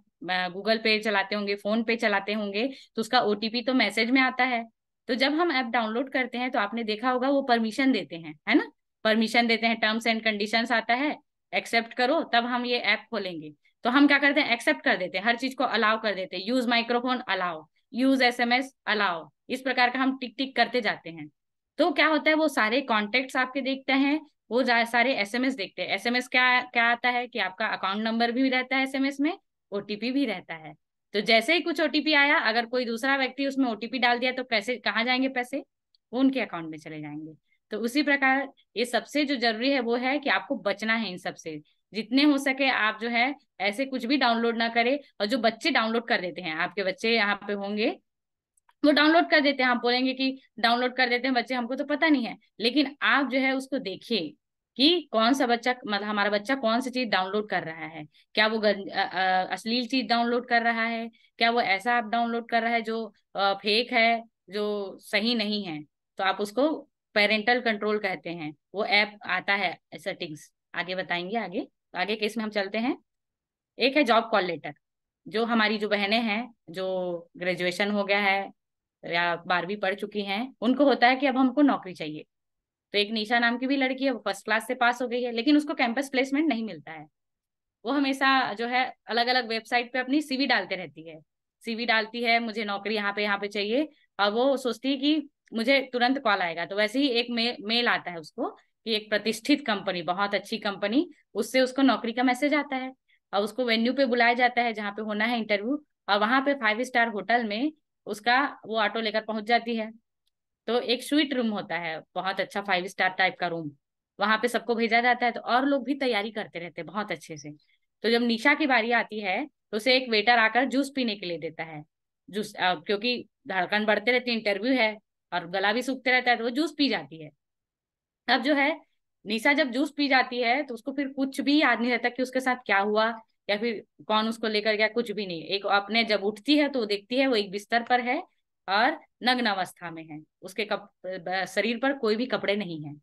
गूगल पे चलाते होंगे फोन पे चलाते होंगे तो उसका ओटीपी तो मैसेज में आता है तो जब हम ऐप डाउनलोड करते हैं तो आपने देखा होगा वो परमिशन देते हैं है ना परमिशन देते हैं टर्म्स एंड कंडीशंस आता है एक्सेप्ट करो तब हम ये ऐप खोलेंगे तो हम क्या करते हैं एक्सेप्ट कर देते हैं हर चीज को अलाउ कर देते हैं use microphone allow use S M S allow इस प्रकार का हम टिक टिक करते जाते हैं तो क्या होता है वो सारे कॉन्टेक्ट आपके देखते हैं वो सारे एस एम एस देखते हैं एस एम एस क्या क्या आता है कि आपका अकाउंट नंबर भी रहता है एस एम एस में ओटीपी भी रहता है तो जैसे ही कुछ ओटीपी आया अगर कोई दूसरा व्यक्ति उसमें ओटीपी डाल दिया तो पैसे कहाँ जाएंगे पैसे वो उनके अकाउंट में चले जाएंगे तो उसी प्रकार ये सबसे जो जरूरी है वो है कि आपको बचना है इन सबसे जितने हो सके आप जो है ऐसे कुछ भी डाउनलोड ना करें और जो बच्चे डाउनलोड कर देते हैं आपके बच्चे यहाँ पे होंगे वो डाउनलोड कर देते हैं हम बोलेंगे कि डाउनलोड कर देते हैं बच्चे हमको तो पता नहीं है लेकिन आप जो है उसको देखिए कि कौन सा बच्चा मतलब हमारा बच्चा कौन सी चीज डाउनलोड कर रहा है क्या वो अश्लील चीज डाउनलोड कर रहा है क्या वो ऐसा ऐप डाउनलोड कर रहा है जो फेक है जो सही नहीं है तो आप उसको पेरेंटल कंट्रोल कहते हैं वो ऐप आता है सेटिंग्स आगे बताएंगे आगे तो आगे केस में हम चलते हैं एक है जॉब कॉल लेटर जो हमारी जो बहनें हैं जो ग्रेजुएशन हो गया है या बारहवीं पढ़ चुकी हैं उनको होता है कि अब हमको नौकरी चाहिए तो एक निशा नाम की भी लड़की है वो फर्स्ट क्लास से पास हो गई है लेकिन उसको कैंपस प्लेसमेंट नहीं मिलता है वो हमेशा जो है अलग अलग वेबसाइट पे अपनी सीवी डालते रहती है सीवी डालती है मुझे नौकरी यहाँ पे यहाँ पे चाहिए और वो सोचती है कि मुझे तुरंत कॉल आएगा तो वैसे ही एक मे, मेल आता है उसको कि एक प्रतिष्ठित कंपनी बहुत अच्छी कंपनी उससे उसको नौकरी का मैसेज आता है और उसको वेन्यू पे बुलाया जाता है जहाँ पे होना है इंटरव्यू और वहां पे फाइव स्टार होटल में उसका वो ऑटो लेकर पहुंच जाती है तो एक स्वीट रूम होता है बहुत अच्छा फाइव स्टार टाइप का रूम वहां पे सबको भेजा जाता है तो और लोग भी तैयारी करते रहते हैं बहुत अच्छे से तो जब निशा की बारी आती है तो उसे एक वेटर आकर जूस पीने के लिए देता है जूस क्योंकि धड़कन बढ़ते रहती है इंटरव्यू है और गला भी सूखते रहता है तो वो जूस पी जाती है अब जो है निशा जब जूस पी जाती है तो उसको फिर कुछ भी याद नहीं रहता कि उसके साथ क्या हुआ या फिर कौन उसको लेकर गया कुछ भी नहीं एक अपने जब उठती है तो वो देखती है वो एक बिस्तर पर है और नग्न अवस्था में है उसके कप, शरीर पर कोई भी कपड़े नहीं है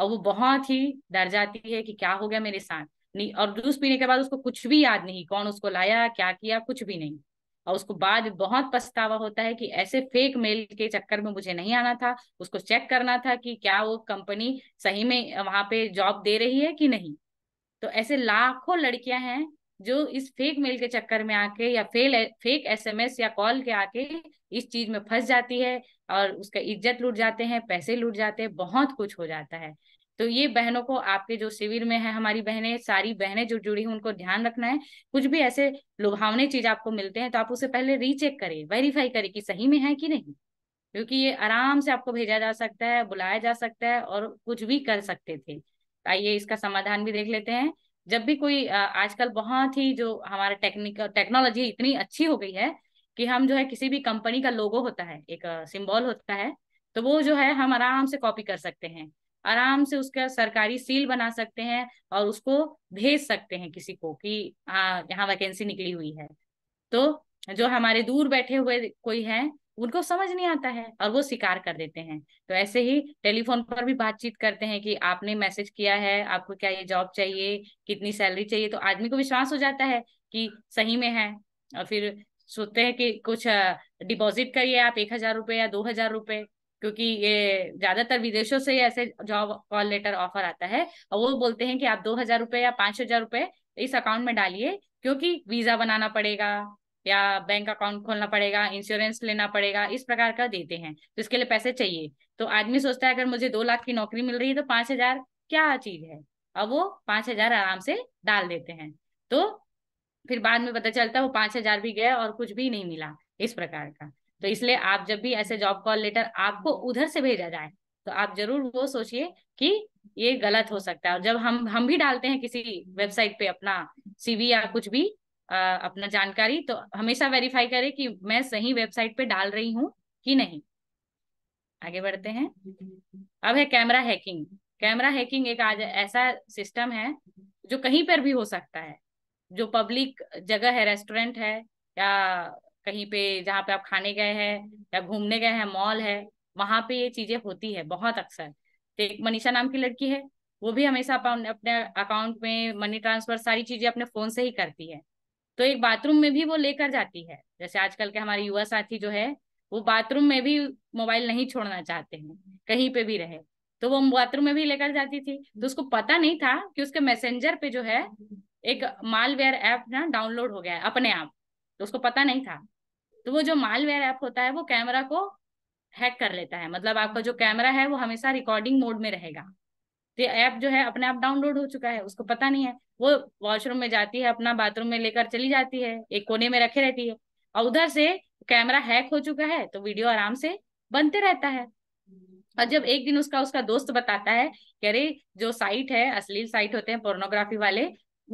और वो बहुत ही डर जाती है कि क्या हो गया मेरे साथ नहीं और जूस पीने के बाद उसको कुछ भी याद नहीं कौन उसको लाया क्या किया कुछ भी नहीं और उसको बाद बहुत पछतावा होता है कि ऐसे फेक मेल के चक्कर में मुझे नहीं आना था उसको चेक करना था कि क्या वो कंपनी सही में वहां पे जॉब दे रही है कि नहीं तो ऐसे लाखों लड़कियां हैं जो इस फेक मेल के चक्कर में आके या फेल फेक एसएमएस या कॉल के आके इस चीज में फंस जाती है और उसका इज्जत लूट जाते हैं पैसे लूट जाते हैं बहुत कुछ हो जाता है तो ये बहनों को आपके जो शिविर में है हमारी बहनें सारी बहनें जो जुड़ी हैं उनको ध्यान रखना है कुछ भी ऐसे लुभावने चीज आपको मिलते हैं तो आप उसे पहले रीचेक करें वेरीफाई करें कि सही में है कि नहीं क्योंकि ये आराम से आपको भेजा जा सकता है बुलाया जा सकता है और कुछ भी कर सकते थे आइए इसका समाधान भी देख लेते हैं जब भी कोई आजकल बहुत ही जो हमारा टेक्निकल टेक्नोलॉजी इतनी अच्छी हो गई है कि हम जो है किसी भी कंपनी का लोगो होता है एक सिंबल होता है तो वो जो है हम आराम से कॉपी कर सकते हैं आराम से उसका सरकारी सील बना सकते हैं और उसको भेज सकते हैं किसी को कि हाँ यहाँ वैकेंसी निकली हुई है तो जो हमारे दूर बैठे हुए कोई है उनको समझ नहीं आता है और वो स्वीकार कर देते हैं तो ऐसे ही टेलीफोन पर भी बातचीत करते हैं कि आपने मैसेज किया है आपको क्या ये जॉब चाहिए कितनी सैलरी चाहिए तो आदमी को विश्वास हो जाता है कि सही में है और फिर सोचते हैं कि कुछ डिपॉजिट करिए आप एक हजार रुपये या दो हजार रुपये क्योंकि ये ज्यादातर विदेशों से ऐसे जॉब कॉल लेटर ऑफर आता है और वो बोलते हैं कि आप दो हजार रुपये या पांच हजार रुपये इस अकाउंट में डालिए क्योंकि वीजा बनाना पड़ेगा या बैंक अकाउंट खोलना पड़ेगा इंश्योरेंस लेना पड़ेगा इस प्रकार का देते हैं तो इसके लिए पैसे चाहिए तो आदमी सोचता है अगर मुझे दो लाख की नौकरी मिल रही है तो पांच हजार क्या चीज है अब वो पांच हजार आराम से डाल देते हैं तो फिर बाद में पता चलता है वो पांच हजार भी गया और कुछ भी नहीं मिला इस प्रकार का तो इसलिए आप जब भी ऐसे जॉब कॉल लेटर आपको उधर से भेजा जाए तो आप जरूर वो सोचिए कि ये गलत हो सकता है और जब हम हम भी डालते हैं किसी वेबसाइट पे अपना सीवी या कुछ भी आ, अपना जानकारी तो हमेशा वेरीफाई करें कि मैं सही वेबसाइट पे डाल रही हूँ कि नहीं आगे बढ़ते हैं अब है कैमरा हैकिंग कैमरा हैकिंग एक आज ऐसा सिस्टम है जो कहीं पर भी हो सकता है जो पब्लिक जगह है रेस्टोरेंट है या कहीं पे जहाँ पे आप खाने गए हैं या घूमने गए हैं मॉल है वहां पे ये चीजें होती है बहुत अक्सर तो एक मनीषा नाम की लड़की है वो भी हमेशा अपने अकाउंट में मनी ट्रांसफर सारी चीजें अपने फोन से ही करती है तो एक बाथरूम में भी वो लेकर जाती है जैसे आजकल के हमारे युवा साथी जो है वो बाथरूम में भी मोबाइल नहीं छोड़ना चाहते हैं कहीं पे भी रहे तो वो बाथरूम में भी लेकर जाती थी तो उसको पता नहीं था कि उसके मैसेंजर पे जो है एक मालवेयर ऐप ना डाउनलोड हो गया है अपने आप तो उसको पता नहीं था तो वो जो मालवेयर ऐप होता है वो कैमरा को हैक कर लेता है मतलब आपका जो कैमरा है वो हमेशा रिकॉर्डिंग मोड में रहेगा तो ऐप जो है अपने आप डाउनलोड हो चुका है उसको पता नहीं है वो वॉशरूम में जाती है अपना बाथरूम में लेकर चली जाती है एक कोने में रखे रहती है और उधर से कैमरा हैक हो चुका है तो वीडियो आराम से बनते रहता है और जब एक दिन उसका उसका दोस्त बताता है कि अरे जो साइट है अश्लील साइट होते हैं पोर्नोग्राफी वाले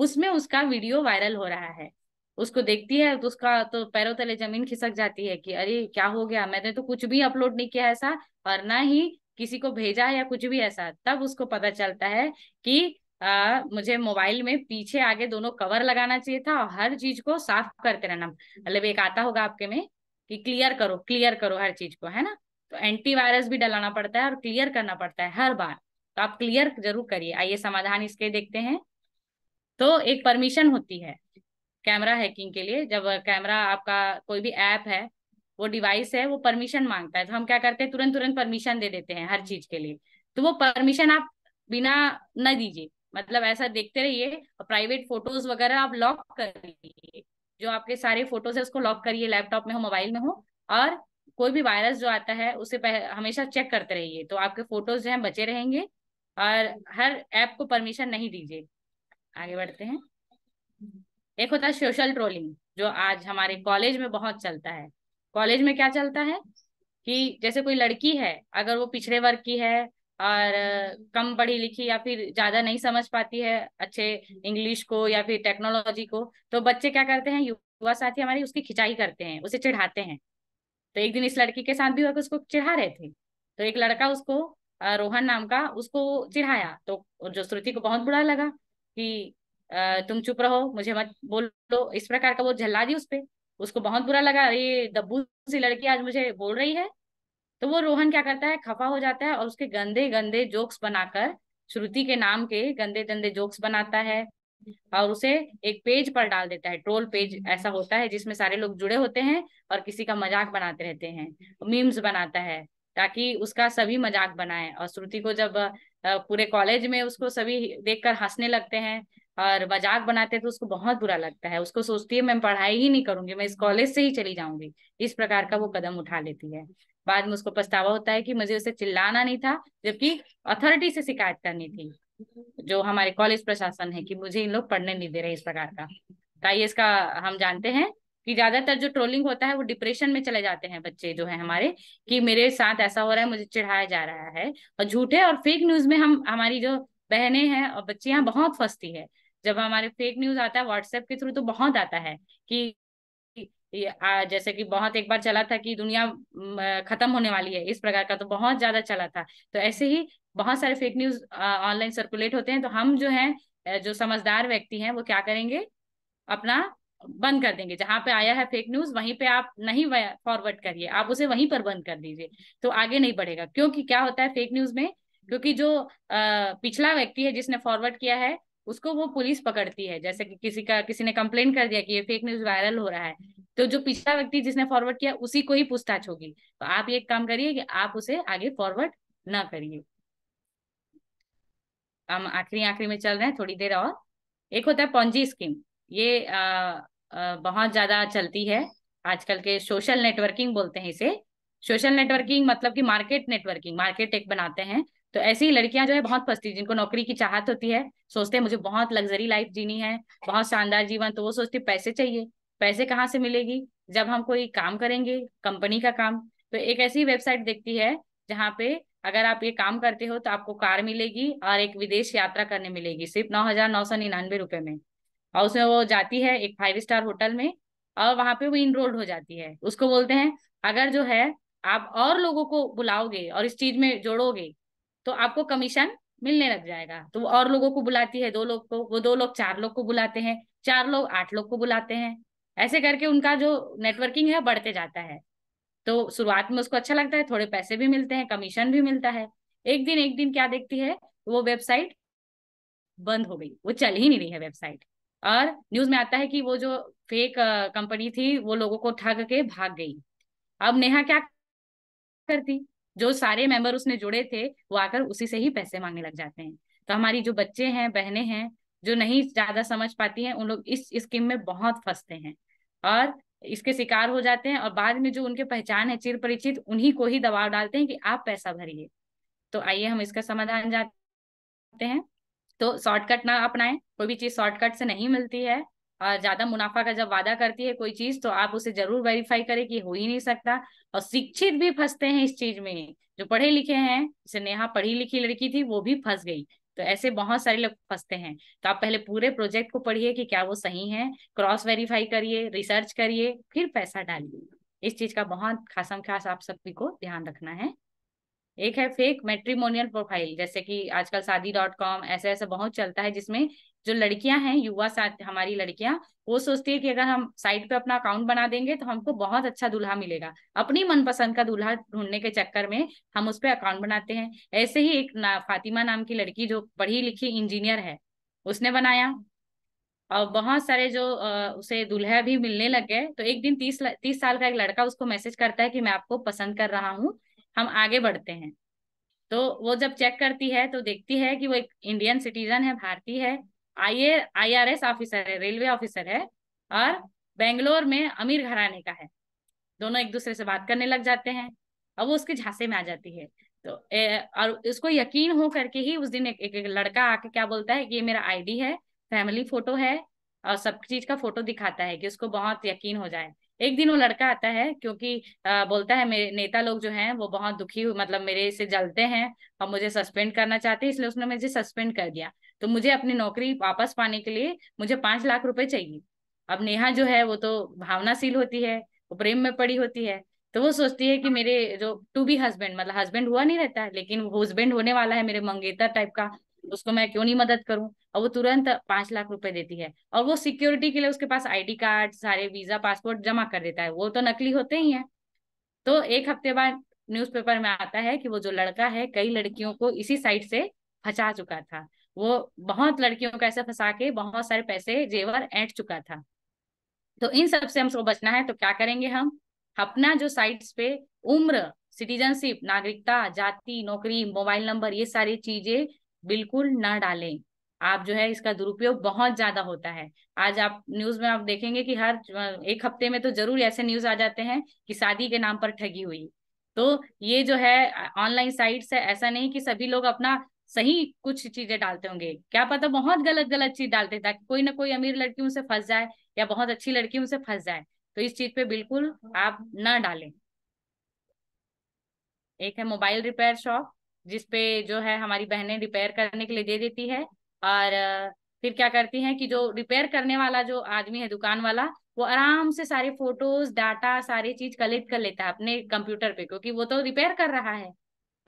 उसमें उसका वीडियो वायरल हो रहा है उसको देखती है तो उसका तो पैरों तले जमीन खिसक जाती है कि अरे क्या हो गया मैंने तो कुछ भी अपलोड नहीं किया ऐसा और ना ही किसी को भेजा या कुछ भी ऐसा तब उसको पता चलता है कि आ, मुझे मोबाइल में पीछे आगे दोनों कवर लगाना चाहिए था और हर चीज को साफ करते रहना मतलब एक आता होगा आपके में कि क्लियर करो क्लियर करो हर चीज को है ना तो एंटीवायरस भी डलाना पड़ता है और क्लियर करना पड़ता है हर बार तो आप क्लियर जरूर करिए आइए समाधान इसके देखते हैं तो एक परमिशन होती है कैमरा हैकिंग के लिए जब कैमरा आपका कोई भी ऐप है वो डिवाइस है वो परमिशन मांगता है तो हम क्या करते हैं तुरंत तुरंत परमिशन दे देते हैं हर चीज के लिए तो वो परमिशन आप बिना न दीजिए मतलब ऐसा देखते रहिए प्राइवेट फोटोज वगैरह आप लॉक करिए जो आपके सारे फोटोज है उसको लॉक करिए लैपटॉप में हो मोबाइल में हो और कोई भी वायरस जो आता है उसे हमेशा चेक करते रहिए तो आपके फोटोज जो है बचे रहेंगे और हर ऐप को परमिशन नहीं दीजिए आगे बढ़ते हैं एक होता है सोशल ट्रोलिंग जो आज हमारे कॉलेज में बहुत चलता है कॉलेज में क्या चलता है कि जैसे कोई लड़की है अगर वो पिछड़े वर्ग की है और कम पढ़ी लिखी या फिर ज्यादा नहीं समझ पाती है अच्छे इंग्लिश को या फिर टेक्नोलॉजी को तो बच्चे क्या करते हैं युवा साथी हमारी उसकी खिंचाई करते हैं उसे चिढ़ाते हैं तो एक दिन इस लड़की के साथ भी हुआ उसको चिढ़ा रहे थे तो एक लड़का उसको रोहन नाम का उसको चिढ़ाया तो जो श्रुति को बहुत बुरा लगा कि तुम चुप रहो मुझे मत बोलो इस प्रकार का वो झल्ला दी उस पर उसको बहुत बुरा लगा ये दब्बू सी लड़की आज मुझे बोल रही है तो वो रोहन क्या करता है खफा हो जाता है और उसके गंदे गंदे जोक्स बनाकर श्रुति के नाम के गंदे गंदे जोक्स बनाता है और उसे एक पेज पर डाल देता है ट्रोल पेज ऐसा होता है जिसमें सारे लोग जुड़े होते हैं और किसी का मजाक बनाते रहते हैं मीम्स बनाता है ताकि उसका सभी मजाक बनाए और श्रुति को जब पूरे कॉलेज में उसको सभी देखकर हंसने लगते हैं और मजाक बनाते हैं तो उसको बहुत बुरा लगता है उसको सोचती है मैं पढ़ाई ही नहीं करूंगी मैं इस कॉलेज से ही चली जाऊंगी इस प्रकार का वो कदम उठा लेती है बाद में उसको पछतावा होता है कि मुझे उसे चिल्लाना नहीं था जबकि अथॉरिटी से शिकायत करनी थी जो हमारे कॉलेज प्रशासन है कि मुझे इन लोग पढ़ने नहीं दे रहे इस प्रकार का तो आइए इसका हम जानते हैं कि ज्यादातर जो ट्रोलिंग होता है वो डिप्रेशन में चले जाते हैं बच्चे जो है हमारे कि मेरे साथ ऐसा हो रहा है मुझे चिढ़ाया जा रहा है और झूठे और फेक न्यूज में हम हमारी जो बहनें हैं और बच्चियां बहुत फंसती है जब हमारे फेक न्यूज आता है व्हाट्सएप के थ्रू तो बहुत आता है कि जैसे कि बहुत एक बार चला था कि दुनिया खत्म होने वाली है इस प्रकार का तो बहुत ज्यादा चला था तो ऐसे ही बहुत सारे फेक न्यूज ऑनलाइन सर्कुलेट होते हैं तो हम जो है जो समझदार व्यक्ति हैं वो क्या करेंगे अपना बंद कर देंगे जहां पे आया है फेक न्यूज वहीं पे आप नहीं फॉरवर्ड करिए आप उसे वहीं पर बंद कर दीजिए तो आगे नहीं बढ़ेगा क्योंकि क्या होता है फेक न्यूज में क्योंकि जो पिछला व्यक्ति है जिसने फॉरवर्ड किया है उसको वो पुलिस पकड़ती है जैसे कि किसी का किसी ने कंप्लेन कर दिया कि ये फेक न्यूज वायरल हो रहा है तो जो पिछला व्यक्ति जिसने फॉरवर्ड किया उसी को ही पूछताछ होगी तो आप ये काम करिए कि आप उसे आगे फॉरवर्ड ना करिए हम आखिरी आखिरी में चल रहे हैं थोड़ी देर और एक होता है पौजी स्कीम ये आ, आ, बहुत ज्यादा चलती है आजकल के सोशल नेटवर्किंग बोलते हैं इसे सोशल नेटवर्किंग मतलब कि मार्केट नेटवर्किंग मार्केट एक बनाते हैं तो ऐसी लड़कियां जो है बहुत फंसती है जिनको नौकरी की चाहत होती है सोचते हैं मुझे बहुत लग्जरी लाइफ जीनी है बहुत शानदार जीवन तो वो सोचती पैसे चाहिए पैसे कहाँ से मिलेगी जब हम कोई काम करेंगे कंपनी का काम तो एक ऐसी वेबसाइट देखती है जहाँ पे अगर आप ये काम करते हो तो आपको कार मिलेगी और एक विदेश यात्रा करने मिलेगी सिर्फ नौ हजार नौ सौ निन्यानवे रुपए में और उसमें वो जाती है एक फाइव स्टार होटल में और वहां पे वो इनरोल्ड हो जाती है उसको बोलते हैं अगर जो है आप और लोगों को बुलाओगे और इस चीज में जोड़ोगे तो आपको कमीशन मिलने लग जाएगा तो और लोगों को बुलाती है दो लोग को वो दो लोग चार लोग को बुलाते हैं चार लोग आठ लोग को बुलाते हैं ऐसे करके उनका जो नेटवर्किंग है बढ़ते जाता है तो शुरुआत में उसको अच्छा लगता है थोड़े पैसे भी मिलते हैं कमीशन भी मिलता है एक दिन एक दिन क्या देखती है वो वेबसाइट बंद हो गई वो चल ही नहीं रही है वेबसाइट और न्यूज में आता है कि वो जो फेक कंपनी थी वो लोगों को ठग के भाग गई अब नेहा क्या करती जो सारे मेंबर उसने जुड़े थे वो आकर उसी से ही पैसे मांगने लग जाते हैं तो हमारी जो बच्चे हैं बहनें हैं जो नहीं ज्यादा समझ पाती हैं उन लोग इस स्कीम में बहुत फंसते हैं और इसके शिकार हो जाते हैं और बाद में जो उनके पहचान है चिर परिचित उन्हीं को ही दबाव डालते हैं कि आप पैसा भरिए तो आइए हम इसका समाधान जाते हैं तो शॉर्टकट ना अपनाएं कोई भी चीज शॉर्टकट से नहीं मिलती है और ज्यादा मुनाफा का जब वादा करती है कोई चीज तो आप उसे जरूर वेरीफाई करें कि हो ही नहीं सकता और शिक्षित भी फंसते हैं इस चीज में जो पढ़े लिखे हैं जैसे नेहा पढ़ी लिखी लड़की थी वो भी फंस गई तो ऐसे बहुत सारे लोग फंसते हैं तो आप पहले पूरे प्रोजेक्ट को पढ़िए कि क्या वो सही है क्रॉस वेरीफाई करिए रिसर्च करिए फिर पैसा डालिए इस चीज का बहुत खासम खास आप सभी को ध्यान रखना है एक है फेक मेट्रीमोनियल प्रोफाइल जैसे कि आजकल शादी डॉट कॉम ऐसे ऐसे बहुत चलता है जिसमें जो लड़कियां हैं युवा साथ हमारी लड़कियां वो सोचती है कि अगर हम साइट पे अपना अकाउंट बना देंगे तो हमको बहुत अच्छा दूल्हा मिलेगा अपनी मनपसंद का दूल्हा ढूंढने के चक्कर में हम उस पर अकाउंट बनाते हैं ऐसे ही एक ना, फातिमा नाम की लड़की जो पढ़ी लिखी इंजीनियर है उसने बनाया और बहुत सारे जो उसे दूल्हे भी मिलने लग गए तो एक दिन तीस तीस साल का एक लड़का उसको मैसेज करता है कि मैं आपको पसंद कर रहा हूँ हम आगे बढ़ते हैं तो वो जब चेक करती है तो देखती है कि वो एक इंडियन सिटीजन है भारतीय है आई आईआरएस ऑफिसर है रेलवे ऑफिसर है और बेंगलोर में अमीर घराने का है दोनों एक दूसरे से बात करने लग जाते हैं और वो उसके झांसे में आ जाती है तो ए, और उसको यकीन हो करके ही उस दिन एक, एक, एक लड़का आके क्या बोलता है कि ये मेरा आईडी है फैमिली फोटो है और सब चीज का फोटो दिखाता है कि उसको बहुत यकीन हो जाए एक दिन वो लड़का आता है क्योंकि आ, बोलता है मेरे नेता लोग जो हैं वो बहुत दुखी मतलब मेरे से जलते हैं और मुझे सस्पेंड करना चाहते हैं इसलिए उसने मुझे सस्पेंड कर दिया तो मुझे अपनी नौकरी वापस पाने के लिए मुझे पांच लाख रुपए चाहिए अब नेहा जो है वो तो भावनाशील होती है वो प्रेम में पड़ी होती है तो वो सोचती है कि मेरे जो टू बी हस्बैंड मतलब हस्बैंड हुआ नहीं रहता है लेकिन वो हस्बैंड होने वाला है मेरे मंगेतर टाइप का उसको मैं क्यों नहीं मदद करूं और वो तुरंत पांच लाख रुपए देती है और वो सिक्योरिटी के लिए उसके पास आईडी कार्ड सारे वीजा पासपोर्ट जमा कर देता है वो तो नकली होते ही हैं तो एक हफ्ते बाद न्यूज़पेपर में आता है कि वो जो लड़का है कई लड़कियों को इसी साइट से फंसा चुका था वो बहुत लड़कियों को ऐसे फंसा के बहुत सारे पैसे जेवर ऐंठ चुका था तो इन सब से हमको बचना है तो क्या करेंगे हम अपना जो साइट्स पे उम्र सिटीजनशिप नागरिकता जाति नौकरी मोबाइल नंबर ये सारी चीजें बिल्कुल ना डालें आप जो है इसका दुरुपयोग बहुत ज्यादा होता है आज आप न्यूज में आप देखेंगे कि हर एक हफ्ते में तो जरूर ऐसे न्यूज आ जाते हैं कि शादी के नाम पर ठगी हुई तो ये जो है ऑनलाइन साइट्स है ऐसा नहीं कि सभी लोग अपना सही कुछ चीजें डालते होंगे क्या पता बहुत गलत गलत चीज डालते ताकि कोई ना कोई अमीर लड़की उनसे फंस जाए या बहुत अच्छी लड़की उनसे फंस जाए तो इस चीज पे बिल्कुल आप ना डालें एक है मोबाइल रिपेयर शॉप जिसपे जो है हमारी बहनें रिपेयर करने के लिए दे देती है और फिर क्या करती हैं कि जो रिपेयर करने वाला जो आदमी है दुकान वाला वो आराम से सारे फोटोज डाटा सारी चीज कलेक्ट कर लेता है अपने कंप्यूटर पे क्योंकि वो तो रिपेयर कर रहा है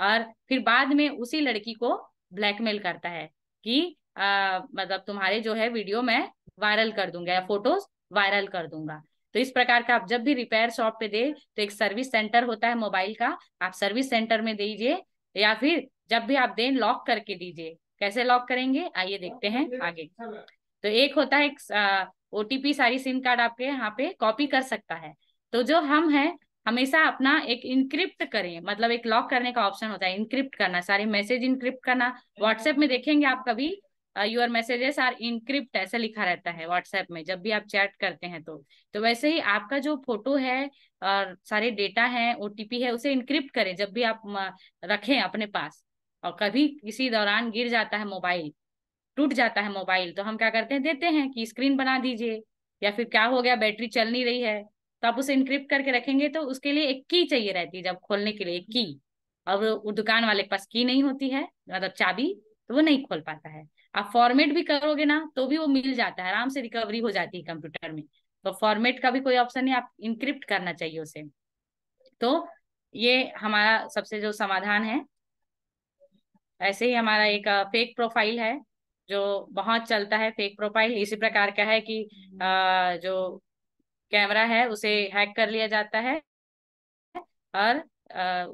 और फिर बाद में उसी लड़की को ब्लैकमेल करता है कि आ, मतलब तुम्हारे जो है वीडियो मैं वायरल कर दूंगा या फोटोज वायरल कर दूंगा तो इस प्रकार का आप जब भी रिपेयर शॉप पे दे तो एक सर्विस सेंटर होता है मोबाइल का आप सर्विस सेंटर में दीजिए या फिर जब भी आप दें लॉक करके दीजिए कैसे लॉक करेंगे आइए देखते हैं आगे तो एक होता है ओटीपी सारी सिम कार्ड आपके यहाँ पे कॉपी कर सकता है तो जो हम हैं हमेशा अपना एक इनक्रिप्ट करें मतलब एक लॉक करने का ऑप्शन होता है इनक्रिप्ट करना सारे मैसेज इनक्रिप्ट करना व्हाट्सएप में देखेंगे आप कभी योर मैसेजेस आर इनक्रिप्ट ऐसा लिखा रहता है व्हाट्सएप में जब भी आप चैट करते हैं तो तो वैसे ही आपका जो फोटो है और सारे डेटा है ओटीपी है उसे इनक्रिप्ट करें जब भी आप रखें अपने पास और कभी किसी दौरान गिर जाता है मोबाइल टूट जाता है मोबाइल तो हम क्या करते हैं देते हैं कि स्क्रीन बना दीजिए या फिर क्या हो गया बैटरी चल नहीं रही है आप उसे इनक्रिप्ट करके रखेंगे तो उसके लिए एक की चाहिए रहती है जब खोलने के लिए की और वो दुकान वाले के पास की नहीं होती है मतलब चाबी तो वो नहीं खोल पाता है आप फॉर्मेट भी करोगे ना तो भी वो मिल जाता है आराम से रिकवरी हो जाती है कंप्यूटर में तो फॉर्मेट का भी कोई ऑप्शन नहीं आप इंक्रिप्ट करना चाहिए उसे तो ये हमारा सबसे जो समाधान है ऐसे ही हमारा एक फेक प्रोफाइल है जो बहुत चलता है फेक प्रोफाइल इसी प्रकार का है कि आ, हम्म। जो कैमरा है उसे हैक कर लिया जाता है और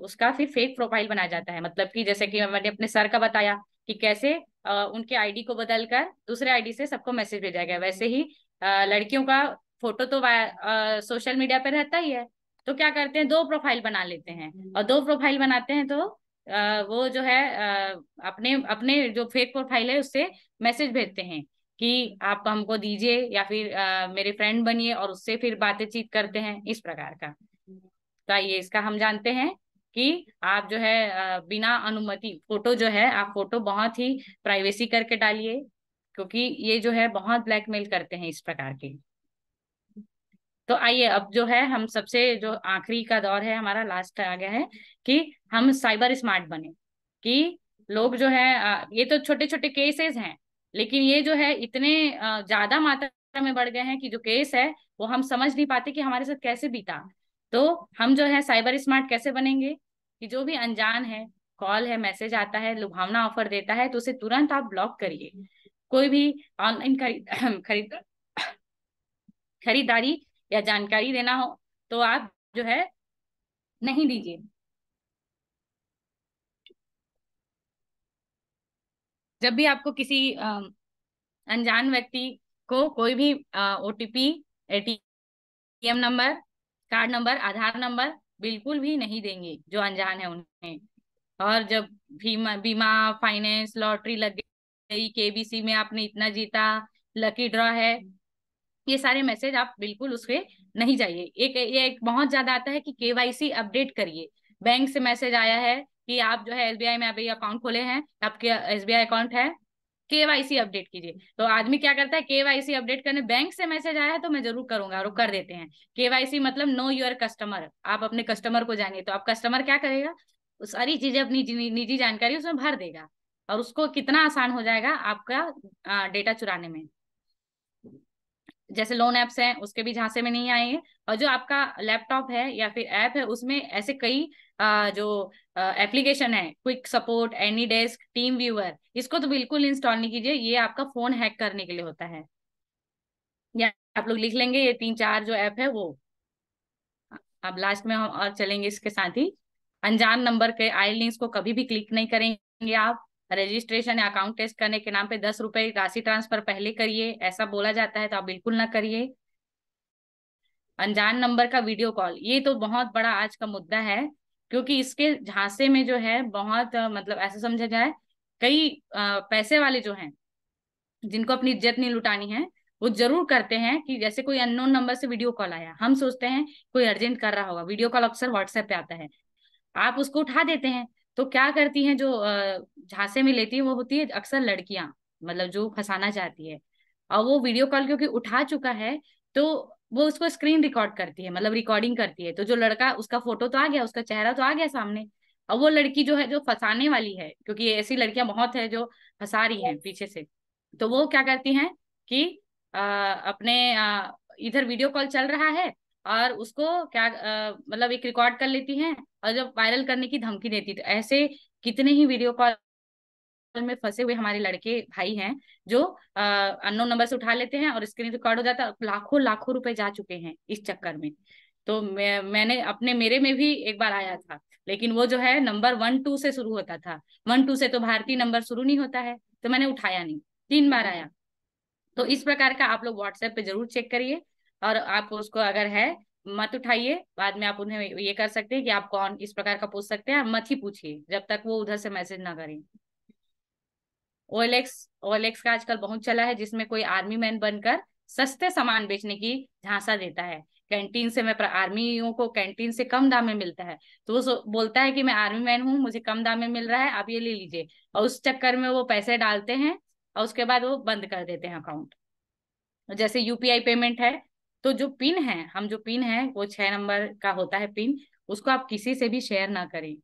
उसका फिर फेक प्रोफाइल बनाया जाता है मतलब कि जैसे कि मैंने अपने सर का बताया कि कैसे उनके आईडी को बदल कर दूसरे आईडी से सबको मैसेज भेजा गया वैसे ही लड़कियों का फोटो तो सोशल मीडिया पर रहता ही है तो क्या करते हैं दो प्रोफाइल बना लेते हैं हम्म। और दो प्रोफाइल बनाते हैं तो वो जो है अपने अपने जो फेक प्रोफाइल है उससे मैसेज भेजते हैं कि आप तो हमको दीजिए या फिर आ, मेरे फ्रेंड बनिए और उससे फिर बातें करते हैं इस प्रकार का तो आइए इसका हम जानते हैं कि आप जो है बिना अनुमति फोटो जो है आप फोटो बहुत ही प्राइवेसी करके डालिए क्योंकि ये जो है बहुत ब्लैकमेल करते हैं इस प्रकार के तो आइए अब जो है हम सबसे जो आखिरी का दौर है हमारा लास्ट आ गया है कि हम साइबर स्मार्ट बने कि लोग जो है ये तो छोटे छोटे केसेस हैं लेकिन ये जो है इतने ज्यादा मात्रा में बढ़ गए हैं कि जो केस है वो हम समझ नहीं पाते कि हमारे साथ कैसे बीता तो हम जो है साइबर स्मार्ट कैसे बनेंगे कि जो भी अनजान है कॉल है मैसेज आता है लुभावना ऑफर देता है तो उसे तुरंत आप ब्लॉक करिए कोई भी ऑनलाइन खरीद खरीद खरीदारी या जानकारी देना हो तो आप जो है नहीं दीजिए जब भी आपको किसी अनजान व्यक्ति को कोई भी O T ATM number card number Aadhaar number बिल्कुल भी नहीं देंगे जो अनजान है उन्हें और जब बीमा बीमा फाइनेंस लॉटरी लग गई केबीसी में आपने इतना जीता लकी ड्रॉ है ये सारे मैसेज आप बिल्कुल उसके नहीं जाइए एक ये एक बहुत ज्यादा आता है कि केवाईसी अपडेट करिए बैंक से मैसेज आया है कि आप जो है एसबीआई में अभी अकाउंट खोले हैं आपके एसबीआई अकाउंट है केवाईसी अपडेट कीजिए तो आदमी क्या करता है केवाईसी अपडेट करने बैंक से मैसेज आया तो मैं जरूर करूंगा और कर देते हैं केवाईसी मतलब नो योर कस्टमर आप अपने कस्टमर को जानिए तो आप कस्टमर क्या करेगा सारी चीजें अपनी निजी जानकारी उसमें भर देगा और उसको कितना आसान हो जाएगा आपका डेटा चुराने में जैसे लोन ऐप्स हैं उसके भी झांसे में नहीं आएंगे और जो आपका लैपटॉप है या फिर ऐप है उसमें ऐसे कई जो एप्लीकेशन है quick support any desk team viewer इसको तो बिल्कुल इंस्टॉल नहीं कीजिए ये आपका फोन हैक करने के लिए होता है या आप लोग लिख लेंगे ये तीन चार जो ऐप है वो अब लास्ट में हम और चलेंगे इसके साथ ही अनजान नंबर के आई लिंक्स को कभी भी क्लिक नहीं करेंगे आप रजिस्ट्रेशन या अकाउंट टेस्ट करने के नाम पे दस रुपए राशि ट्रांसफर पहले करिए ऐसा बोला जाता है तो आप बिल्कुल ना करिए अनजान नंबर का वीडियो कॉल ये तो बहुत बड़ा आज का मुद्दा है क्योंकि इसके झांसे में जो है बहुत मतलब ऐसा समझा जाए कई पैसे वाले जो हैं जिनको अपनी इज्जत नहीं लुटानी है वो जरूर करते हैं कि जैसे कोई अननोन नंबर से वीडियो कॉल आया हम सोचते हैं कोई अर्जेंट कर रहा होगा वीडियो कॉल अक्सर व्हाट्सएप पे आता है आप उसको उठा देते हैं तो क्या करती हैं जो झांसे में लेती है वो होती है अक्सर लड़कियां मतलब जो फंसाना चाहती है और वो वीडियो कॉल क्योंकि उठा चुका है तो वो उसको स्क्रीन रिकॉर्ड करती है मतलब रिकॉर्डिंग करती है तो जो लड़का उसका फोटो तो आ गया उसका चेहरा तो आ गया सामने और वो लड़की जो है जो फंसाने वाली है क्योंकि ऐसी लड़कियां बहुत है जो फंसा रही हैं पीछे से तो वो क्या करती हैं कि आ, अपने इधर वीडियो कॉल चल रहा है और उसको क्या मतलब एक रिकॉर्ड कर लेती हैं और जब वायरल करने की धमकी देती तो ऐसे कितने ही वीडियो कॉल में फंसे हुए हमारे लड़के भाई हैं जो अननोन नंबर से उठा लेते हैं और स्क्रीन रिकॉर्ड हो जाता है लाखों लाखों रुपए जा चुके हैं इस चक्कर में तो मैं मैंने अपने मेरे में भी एक बार आया था लेकिन वो जो है नंबर वन टू से शुरू होता था वन टू से तो भारतीय नंबर शुरू नहीं होता है तो मैंने उठाया नहीं तीन बार आया तो इस प्रकार का आप लोग व्हाट्सएप पे जरूर चेक करिए और आप उसको अगर है मत उठाइए बाद में आप उन्हें ये कर सकते हैं कि आप कौन इस प्रकार का पूछ सकते हैं मत ही पूछिए जब तक वो उधर से मैसेज ना करें ओएलएक्स ओएलएक्स का आजकल बहुत चला है जिसमें कोई आर्मी मैन बनकर सस्ते सामान बेचने की झांसा देता है कैंटीन से मैं आर्मियों को कैंटीन से कम दाम में मिलता है तो वो बोलता है कि मैं आर्मी मैन हूँ मुझे कम दाम में मिल रहा है आप ये ले लीजिए और उस चक्कर में वो पैसे डालते हैं और उसके बाद वो बंद कर देते हैं अकाउंट जैसे यूपीआई पेमेंट है तो जो पिन है हम जो पिन है वो छह नंबर का होता है पिन उसको आप किसी से भी शेयर ना करें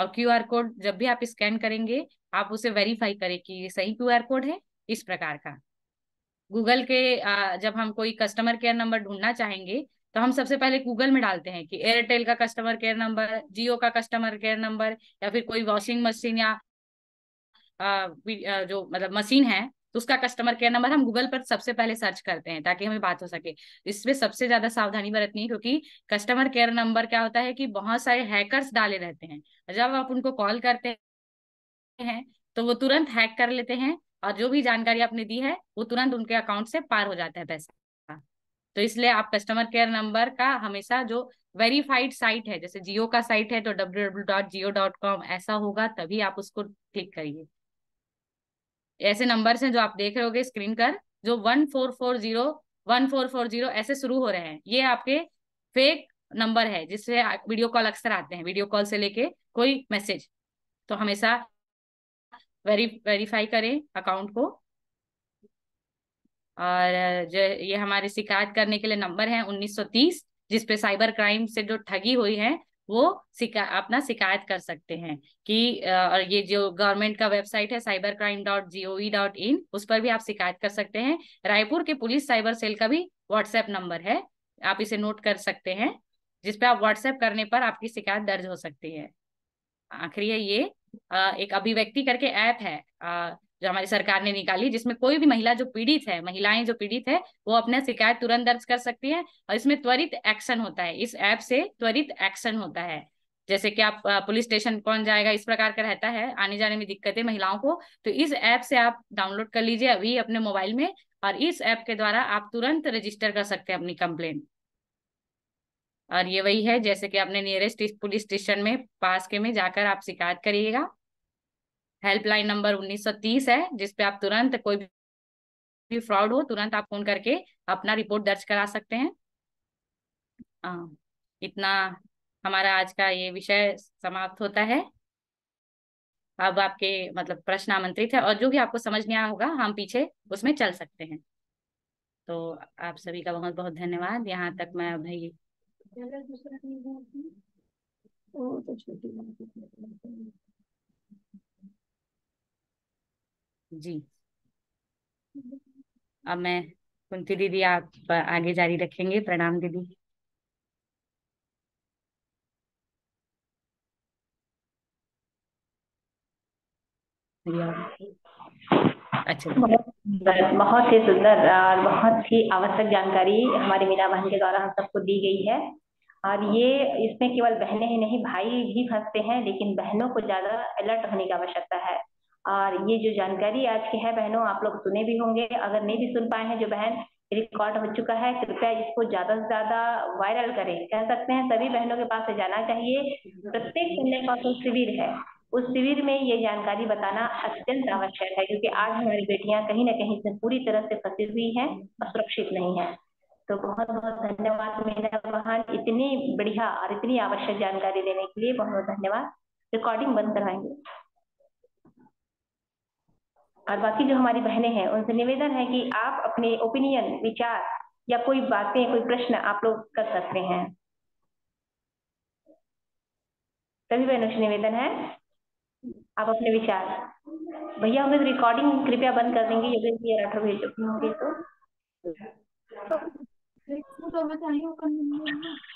और क्यू आर कोड जब भी आप स्कैन करेंगे आप उसे वेरीफाई करें कि ये सही क्यू आर कोड है इस प्रकार का गूगल के जब हम कोई कस्टमर केयर नंबर ढूंढना चाहेंगे तो हम सबसे पहले गूगल में डालते हैं कि एयरटेल का कस्टमर केयर नंबर जियो का कस्टमर केयर नंबर या फिर कोई वॉशिंग मशीन या जो मतलब मशीन है तो उसका कस्टमर केयर नंबर हम गूगल पर सबसे पहले सर्च करते हैं ताकि हमें बात हो सके इसमें सबसे ज्यादा सावधानी बरतनी है क्योंकि कस्टमर केयर नंबर क्या होता है कि बहुत सारे हैकर्स डाले रहते हैं जब आप उनको कॉल करते हैं तो वो तुरंत हैक कर लेते हैं और जो भी जानकारी आपने दी है वो तुरंत उनके अकाउंट से पार हो जाता है पैसा तो इसलिए आप कस्टमर केयर नंबर का हमेशा जो वेरीफाइड साइट है जैसे जियो का साइट है तो W W dot Jio dot com ऐसा होगा तभी आप उसको क्लिक करिए ऐसे नंबर्स हैं जो आप देख रहे हो स्क्रीन पर जो one four four zero one four four zero ऐसे शुरू हो रहे हैं ये आपके फेक नंबर है जिससे वीडियो कॉल अक्सर आते हैं वीडियो कॉल से लेके कोई मैसेज तो हमेशा वेरी वेरीफाई करें अकाउंट को और जो ये हमारे शिकायत करने के लिए नंबर है 1930 जिसपे साइबर क्राइम से जो ठगी हुई है वो शिका अपना शिकायत कर सकते हैं कि और ये जो गवर्नमेंट का वेबसाइट है cyber crime dot G O dot in उस पर भी आप शिकायत कर सकते हैं रायपुर के पुलिस साइबर सेल का भी व्हाट्सएप नंबर है आप इसे नोट कर सकते हैं जिसपे आप व्हाट्सएप करने पर आपकी शिकायत दर्ज हो सकती है आखिरी है ये एक अभिव्यक्ति करके ऐप है जो हमारी सरकार ने निकाली जिसमें कोई भी महिला जो पीड़ित है महिलाएं जो पीड़ित है वो अपना शिकायत तुरंत दर्ज कर सकती है और इसमें त्वरित एक्शन होता है इस ऐप से त्वरित एक्शन होता है जैसे कि आप पुलिस स्टेशन कौन जाएगा इस प्रकार का रहता है आने जाने में दिक्कत है महिलाओं को तो इस ऐप से आप डाउनलोड कर लीजिए अभी अपने मोबाइल में और इस ऐप के द्वारा आप तुरंत रजिस्टर कर सकते हैं अपनी कंप्लेन और ये वही है जैसे कि आपने नियरेस्ट पुलिस स्टेशन में पास के में जाकर आप शिकायत करिएगा हेल्पलाइन नंबर 1930 है जिसपे आप तुरंत कोई भी फ्रॉड हो तुरंत आप फोन करके अपना रिपोर्ट दर्ज करा सकते हैं आ, इतना हमारा आज का ये विषय समाप्त होता है अब आपके मतलब प्रश्न आमंत्रित है और जो भी आपको समझ नहीं आया होगा हम पीछे उसमें चल सकते हैं तो आप सभी का बहुत बहुत धन्यवाद यहाँ तक मैं अभी तो छोटी जी अब मैं कुंती दीदी आप आगे जारी रखेंगे प्रणाम दीदी अच्छा बहुत ही सुंदर और बहुत ही आवश्यक जानकारी हमारी मीना बहन के द्वारा हम सबको दी गई है और ये इसमें केवल बहनें ही नहीं भाई भी फंसते हैं लेकिन बहनों को ज्यादा अलर्ट होने की आवश्यकता है और ये जो जानकारी आज की है बहनों आप लोग सुने भी होंगे अगर नहीं भी सुन पाए हैं जो बहन रिकॉर्ड हो चुका है कृपया इसको ज्यादा से ज्यादा वायरल करें कह सकते हैं सभी बहनों के पास जाना चाहिए प्रत्येक कन्या का जो शिविर है उस शिविर में ये जानकारी बताना अत्यंत आवश्यक है क्योंकि आज हमारी बेटियां कहीं ना कहीं से पूरी तरह से फंसी हुई है और सुरक्षित नहीं है तो बहुत बहुत धन्यवाद मेरा वाहन इतनी बढ़िया और इतनी आवश्यक जानकारी देने के लिए बहुत बहुत धन्यवाद रिकॉर्डिंग बंद करवाएंगे और बाकी जो हमारी बहनें हैं उनसे निवेदन है कि आप अपने ओपिनियन विचार या कोई बातें कोई प्रश्न आप लोग कर सकते हैं सभी बहनों से निवेदन है आप अपने विचार भैया हम रिकॉर्डिंग कृपया बंद कर देंगे तो, तो, तो, तो, तो, तो, तो